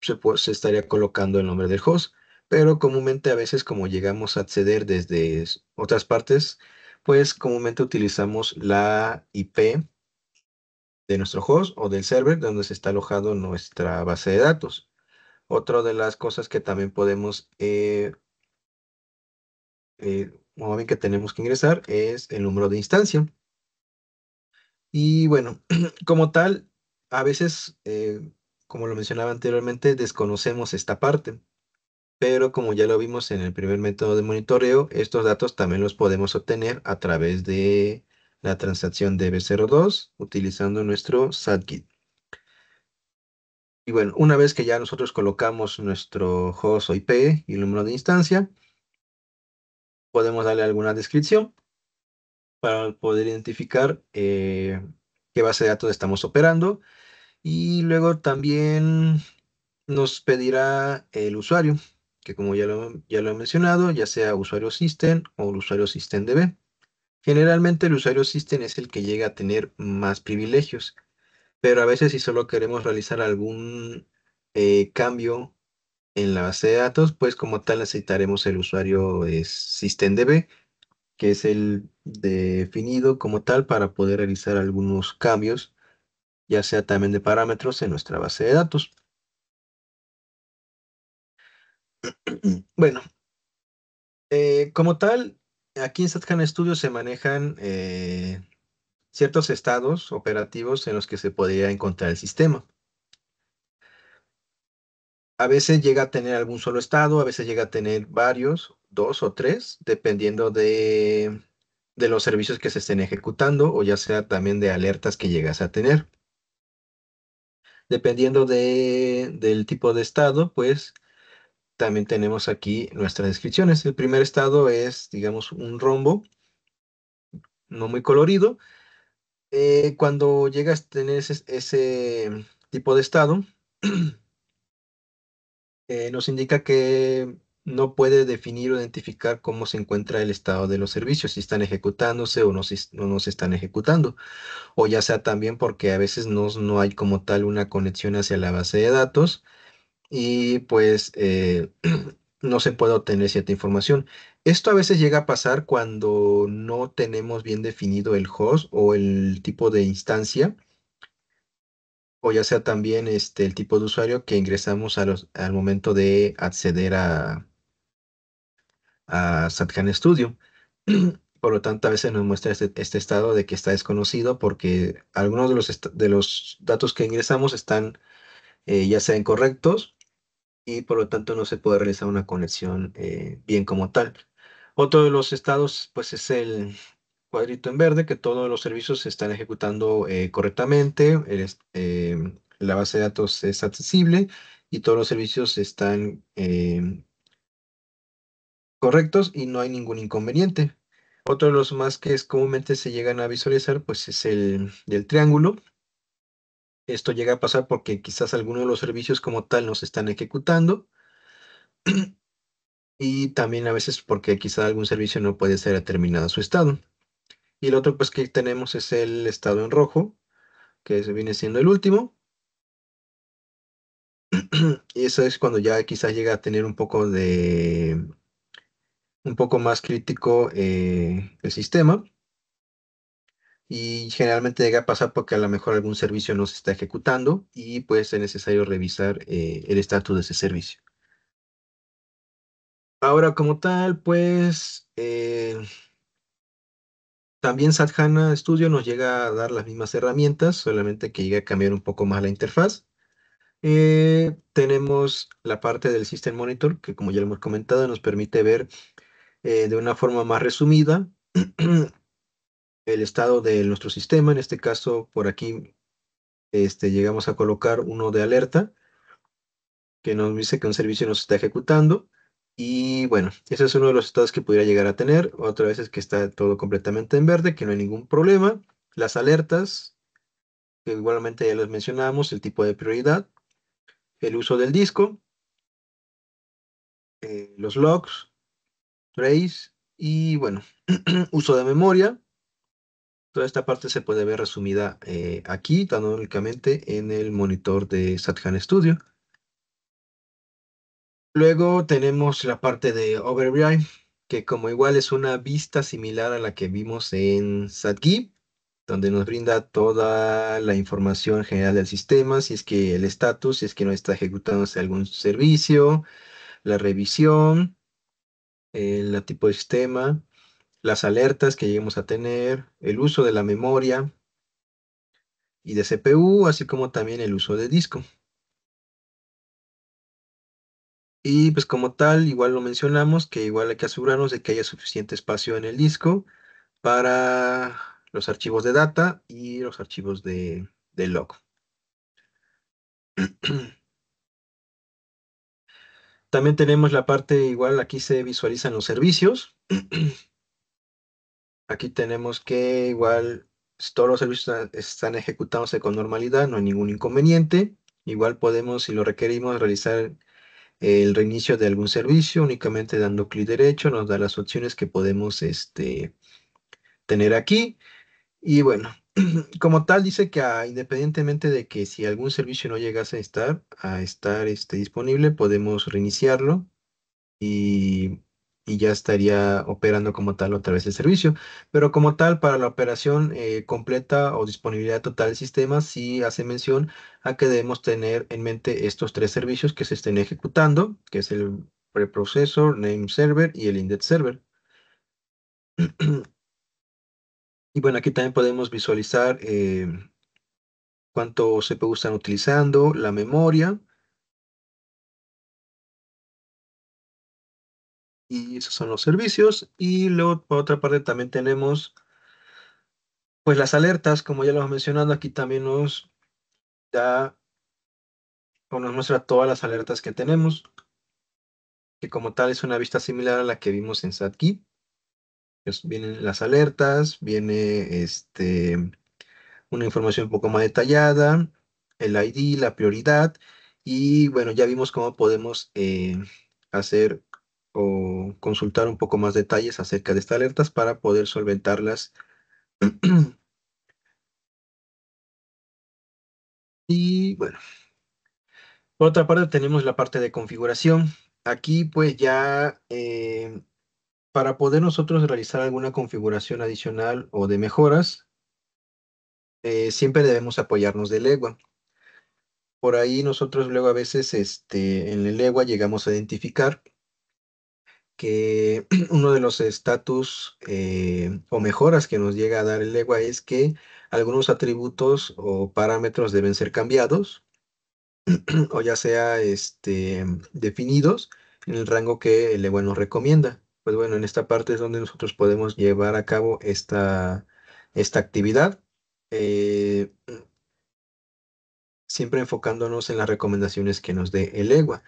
se, estaría colocando el nombre del host. Pero comúnmente a veces como llegamos a acceder desde otras partes, pues comúnmente utilizamos la IP de nuestro host o del server donde se está alojado nuestra base de datos. Otra de las cosas que también podemos, eh, eh, que tenemos que ingresar es el número de instancia. Y bueno, (clears throat) como tal, a veces, eh, como lo mencionaba anteriormente, desconocemos esta parte. Pero como ya lo vimos en el primer método de monitoreo, estos datos también los podemos obtener a través de la transacción DB02 utilizando nuestro SATGIT. Y bueno, una vez que ya nosotros colocamos nuestro host o IP y el número de instancia, podemos darle alguna descripción para poder identificar eh, qué base de datos estamos operando. Y luego también nos pedirá el usuario, que como ya lo, ya lo he mencionado, ya sea usuario system o usuario systemdb. Generalmente el usuario system es el que llega a tener más privilegios pero a veces si solo queremos realizar algún eh, cambio en la base de datos, pues como tal necesitaremos el usuario eh, SystemDB, que es el definido como tal para poder realizar algunos cambios, ya sea también de parámetros en nuestra base de datos. (clears throat) Bueno, eh, como tal, aquí en StatCan Studio se manejan ciertos estados operativos en los que se podría encontrar el sistema. A veces llega a tener algún solo estado, a veces llega a tener varios, dos o tres, dependiendo de, los servicios que se estén ejecutando o ya sea también de alertas que llegas a tener. Dependiendo del tipo de estado, pues también tenemos aquí nuestras descripciones. El primer estado es, digamos, un rombo no muy colorido, eh, cuando llegas a tener ese, tipo de estado, (clears throat) eh, nos indica que no puede definir o identificar cómo se encuentra el estado de los servicios, si están ejecutándose o no, se están ejecutando, o ya sea también porque a veces no, hay como tal una conexión hacia la base de datos y pues eh, (clears throat) no se puede obtener cierta información. Esto a veces llega a pasar cuando no tenemos bien definido el host o el tipo de instancia, o ya sea también este, el tipo de usuario que ingresamos al momento de acceder a, a SatCan Studio. (clears throat) Por lo tanto, a veces nos muestra este, este, estado de que está desconocido porque algunos de los, de los datos que ingresamos están eh, ya sean correctos y por lo tanto no se puede realizar una conexión eh, bien como tal. Otro de los estados, pues, es el cuadrito en verde, que todos los servicios se están ejecutando eh, correctamente, eh, la base de datos es accesible y todos los servicios están eh, correctos y no hay ningún inconveniente. Otro de los más que comúnmente se llegan a visualizar, pues es el del triángulo. Esto llega a pasar porque quizás algunos de los servicios como tal no se están ejecutando. (clears throat) y también a veces porque quizá algún servicio no puede ser determinado su estado. Y el otro pues que tenemos es el estado en rojo, que viene siendo el último. (clears throat) y eso es cuando ya quizás llega a tener un poco de un poco más crítico eh, el sistema y generalmente llega a pasar porque a lo mejor algún servicio no se está ejecutando y puede ser necesario revisar eh, el estatus de ese servicio. Ahora, como tal, pues eh, también Sadhana Studio nos llega a dar las mismas herramientas, solamente que llega a cambiar un poco más la interfaz. Eh, tenemos la parte del System Monitor, que como ya lo hemos comentado, nos permite ver eh, de una forma más resumida (clears throat) el estado de nuestro sistema. En este caso, por aquí este, llegamos a colocar uno de alerta, que nos dice que un servicio nos está ejecutando. Y bueno, ese es uno de los estados que pudiera llegar a tener. Otra vez es que está todo completamente en verde, que no hay ningún problema. Las alertas, que igualmente ya les mencionamos, el tipo de prioridad, el uso del disco, eh, los logs, trace y bueno, (clears throat) uso de memoria. Toda esta parte se puede ver resumida eh, aquí, tan únicamente en el monitor de SatHan Studio. Luego tenemos la parte de Overdrive, que como igual es una vista similar a la que vimos en SATGIB, donde nos brinda toda la información general del sistema, si es que el estatus, si es que no está ejecutándose algún servicio, la revisión, el tipo de sistema, las alertas que lleguemos a tener, el uso de la memoria y de CPU, así como también el uso de disco. Y pues como tal, igual lo mencionamos, que igual hay que asegurarnos de que haya suficiente espacio en el disco para los archivos de data y los archivos de, de log. (clears throat) También tenemos la parte, igual aquí se visualizan los servicios. (clears throat) Aquí tenemos que igual pues, todos los servicios están ejecutándose con normalidad, no hay ningún inconveniente. Igual podemos, si lo requerimos, realizar el reinicio de algún servicio, únicamente dando clic derecho nos da las opciones que podemos este, tener aquí. Y bueno, (clears throat) como tal dice que ah, independientemente de que si algún servicio no llegase a estar, a estar este, disponible, podemos reiniciarlo y y ya estaría operando como tal otra vez el servicio. Pero como tal, para la operación eh, completa o disponibilidad total del sistema, sí hace mención a que debemos tener en mente estos tres servicios que se estén ejecutando, que es el preprocessor, name server y el index server. (clears throat) y bueno, aquí también podemos visualizar eh, cuánto CPU están utilizando, la memoria, y esos son los servicios. Y luego, por otra parte, también tenemos pues las alertas, como ya lo hemos mencionado, aquí también nos da o nos muestra todas las alertas que tenemos, que como tal es una vista similar a la que vimos en SATKit. Pues, vienen las alertas, viene este, una información un poco más detallada, el ID, la prioridad, y bueno, ya vimos cómo podemos eh, hacer o consultar un poco más detalles acerca de estas alertas para poder solventarlas. (clears throat) y bueno, por otra parte tenemos la parte de configuración. Aquí pues ya eh, para poder nosotros realizar alguna configuración adicional o de mejoras, eh, siempre debemos apoyarnos de legua. Por ahí nosotros luego a veces este, en el legua llegamos a identificar que (clears throat) uno de los estatus eh, o mejoras que nos llega a dar el EWA es que algunos atributos o parámetros deben ser cambiados (clears throat) o ya sea este, definidos en el rango que el EWA nos recomienda. Pues bueno, en esta parte es donde nosotros podemos llevar a cabo esta, esta actividad. Eh, siempre enfocándonos en las recomendaciones que nos dé el EWA.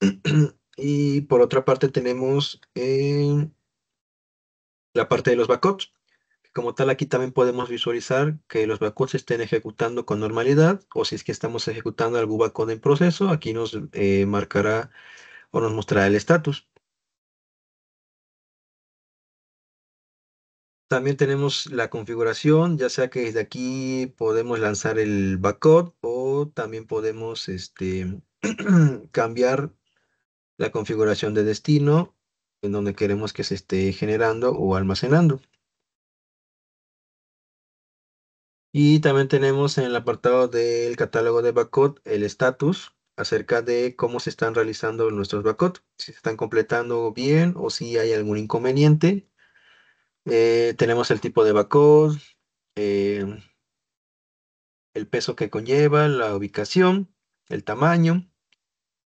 (clears throat) Y por otra parte tenemos eh, la parte de los backups. Como tal, aquí también podemos visualizar que los backups estén ejecutando con normalidad o si es que estamos ejecutando algún backup en proceso, aquí nos eh, marcará o nos mostrará el estatus. También tenemos la configuración, ya sea que desde aquí podemos lanzar el backup o también podemos este, (clears throat) cambiar la configuración de destino, en donde queremos que se esté generando o almacenando. Y también tenemos en el apartado del catálogo de backup el estatus acerca de cómo se están realizando nuestros backups, si se están completando bien o si hay algún inconveniente. Eh, tenemos el tipo de backup, eh, el peso que conlleva, la ubicación, el tamaño,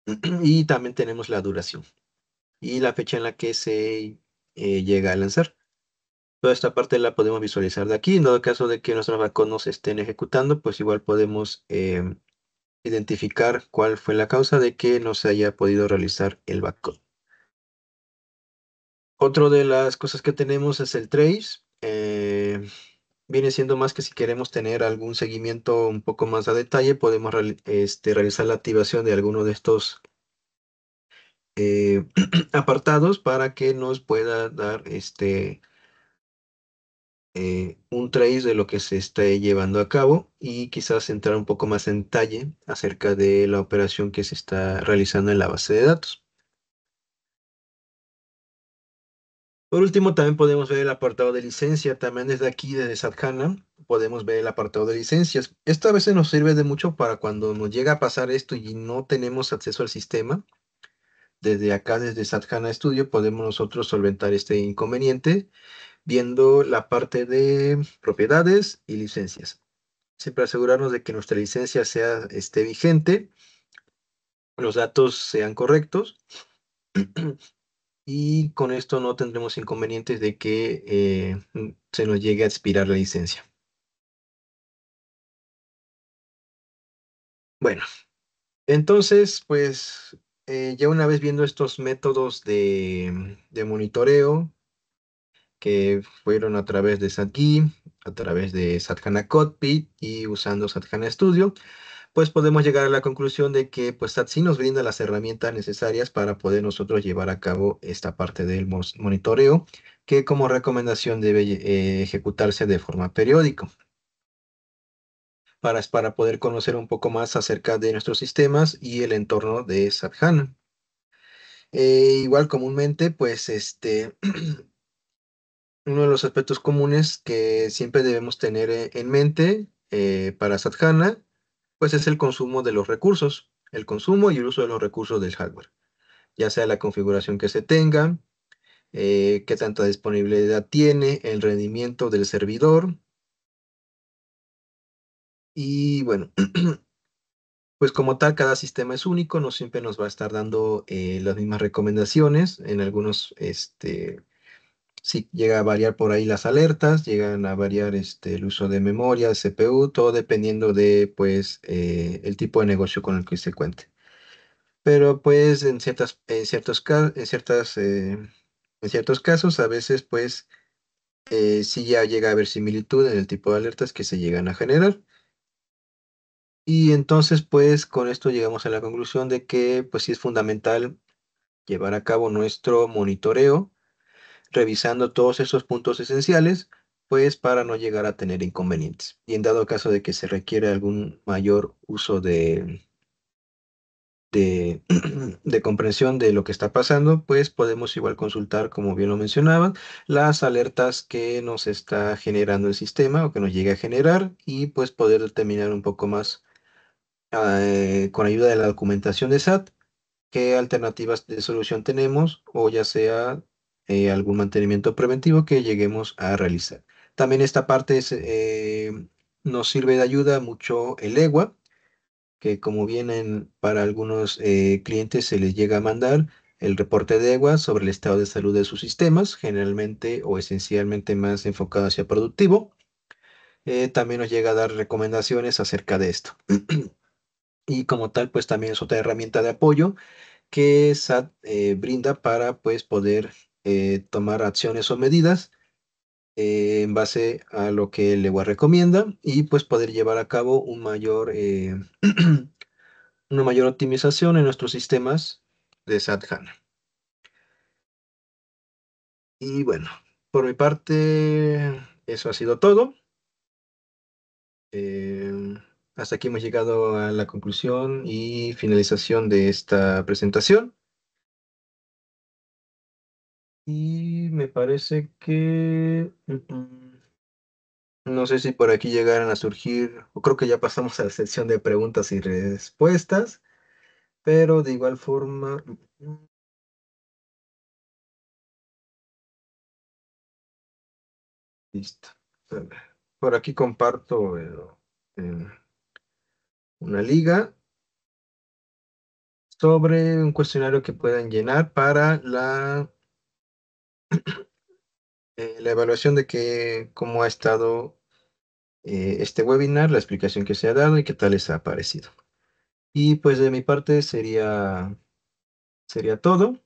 (clears throat) y también tenemos la duración y la fecha en la que se eh, llega a lanzar. Toda esta parte la podemos visualizar de aquí. En todo caso de que nuestros vacunos estén ejecutando, pues igual podemos eh, identificar cuál fue la causa de que no se haya podido realizar el backup. Otro de las cosas que tenemos es el trace. Eh, viene siendo más que si queremos tener algún seguimiento un poco más a detalle, podemos este, realizar la activación de alguno de estos eh, (clears throat) apartados para que nos pueda dar este eh, un trace de lo que se está llevando a cabo y quizás entrar un poco más en detalle acerca de la operación que se está realizando en la base de datos. Por último, también podemos ver el apartado de licencia. También desde aquí, desde SatHana, podemos ver el apartado de licencias. Esto a veces nos sirve de mucho para cuando nos llega a pasar esto y no tenemos acceso al sistema. Desde acá, desde SatHana Studio, podemos nosotros solventar este inconveniente viendo la parte de propiedades y licencias. Siempre asegurarnos de que nuestra licencia sea, esté vigente, los datos sean correctos (clears throat) y con esto no tendremos inconvenientes de que eh, se nos llegue a expirar la licencia. Bueno, entonces, pues eh, ya una vez viendo estos métodos de, monitoreo que fueron a través de SATGI, a través de SATHANA Cockpit y usando SATHANA Studio, pues podemos llegar a la conclusión de que pues SAT sí nos brinda las herramientas necesarias para poder nosotros llevar a cabo esta parte del monitoreo que como recomendación debe eh, ejecutarse de forma periódica. Para, poder conocer un poco más acerca de nuestros sistemas y el entorno de SAT eh, igual comúnmente, pues este, (clears throat) uno de los aspectos comunes que siempre debemos tener eh, en mente para SAT pues es el consumo de los recursos, el consumo y el uso de los recursos del hardware, ya sea la configuración que se tenga, eh, qué tanta disponibilidad tiene, el rendimiento del servidor. Y bueno, (clears throat) pues como tal, cada sistema es único, no siempre nos va a estar dando eh, las mismas recomendaciones. En algunos este, Sí, llega a variar por ahí las alertas, llegan a variar este, el uso de memoria, CPU, todo dependiendo de pues eh, el tipo de negocio con el que se cuente. Pero pues en ciertas, en ciertos, en ciertas, eh, en ciertos casos, a veces pues eh, sí ya llega a haber similitud en el tipo de alertas que se llegan a generar. Y entonces pues con esto llegamos a la conclusión de que pues sí es fundamental llevar a cabo nuestro monitoreo revisando todos esos puntos esenciales, pues para no llegar a tener inconvenientes. Y en dado caso de que se requiere algún mayor uso de, (clears throat) de, comprensión de lo que está pasando, pues podemos igual consultar, como bien lo mencionaban, las alertas que nos está generando el sistema o que nos llega a generar y pues poder determinar un poco más ah, eh, con ayuda de la documentación de SAT qué alternativas de solución tenemos o ya sea eh, algún mantenimiento preventivo que lleguemos a realizar. También esta parte eh, nos sirve de ayuda mucho el EGUA, que como vienen para algunos eh, clientes se les llega a mandar el reporte de EGUA sobre el estado de salud de sus sistemas, generalmente o esencialmente más enfocado hacia productivo. también nos llega a dar recomendaciones acerca de esto. (clears throat) y como tal, pues también es otra herramienta de apoyo que SAT brinda para pues poder eh, tomar acciones o medidas eh, en base a lo que el EWA recomienda y pues poder llevar a cabo un mayor, eh, (clears throat) una mayor optimización en nuestros sistemas de SAT HANA. Y bueno, por mi parte, eso ha sido todo. hasta aquí hemos llegado a la conclusión y finalización de esta presentación. Y me parece que... No sé si por aquí llegaran a surgir, o creo que ya pasamos a la sección de preguntas y respuestas, pero de igual forma... Listo. Por aquí comparto eh, una liga sobre un cuestionario que puedan llenar para la eh, la evaluación de cómo ha estado eh, este webinar, la explicación que se ha dado y qué tal les ha parecido. Y pues de mi parte sería, sería todo.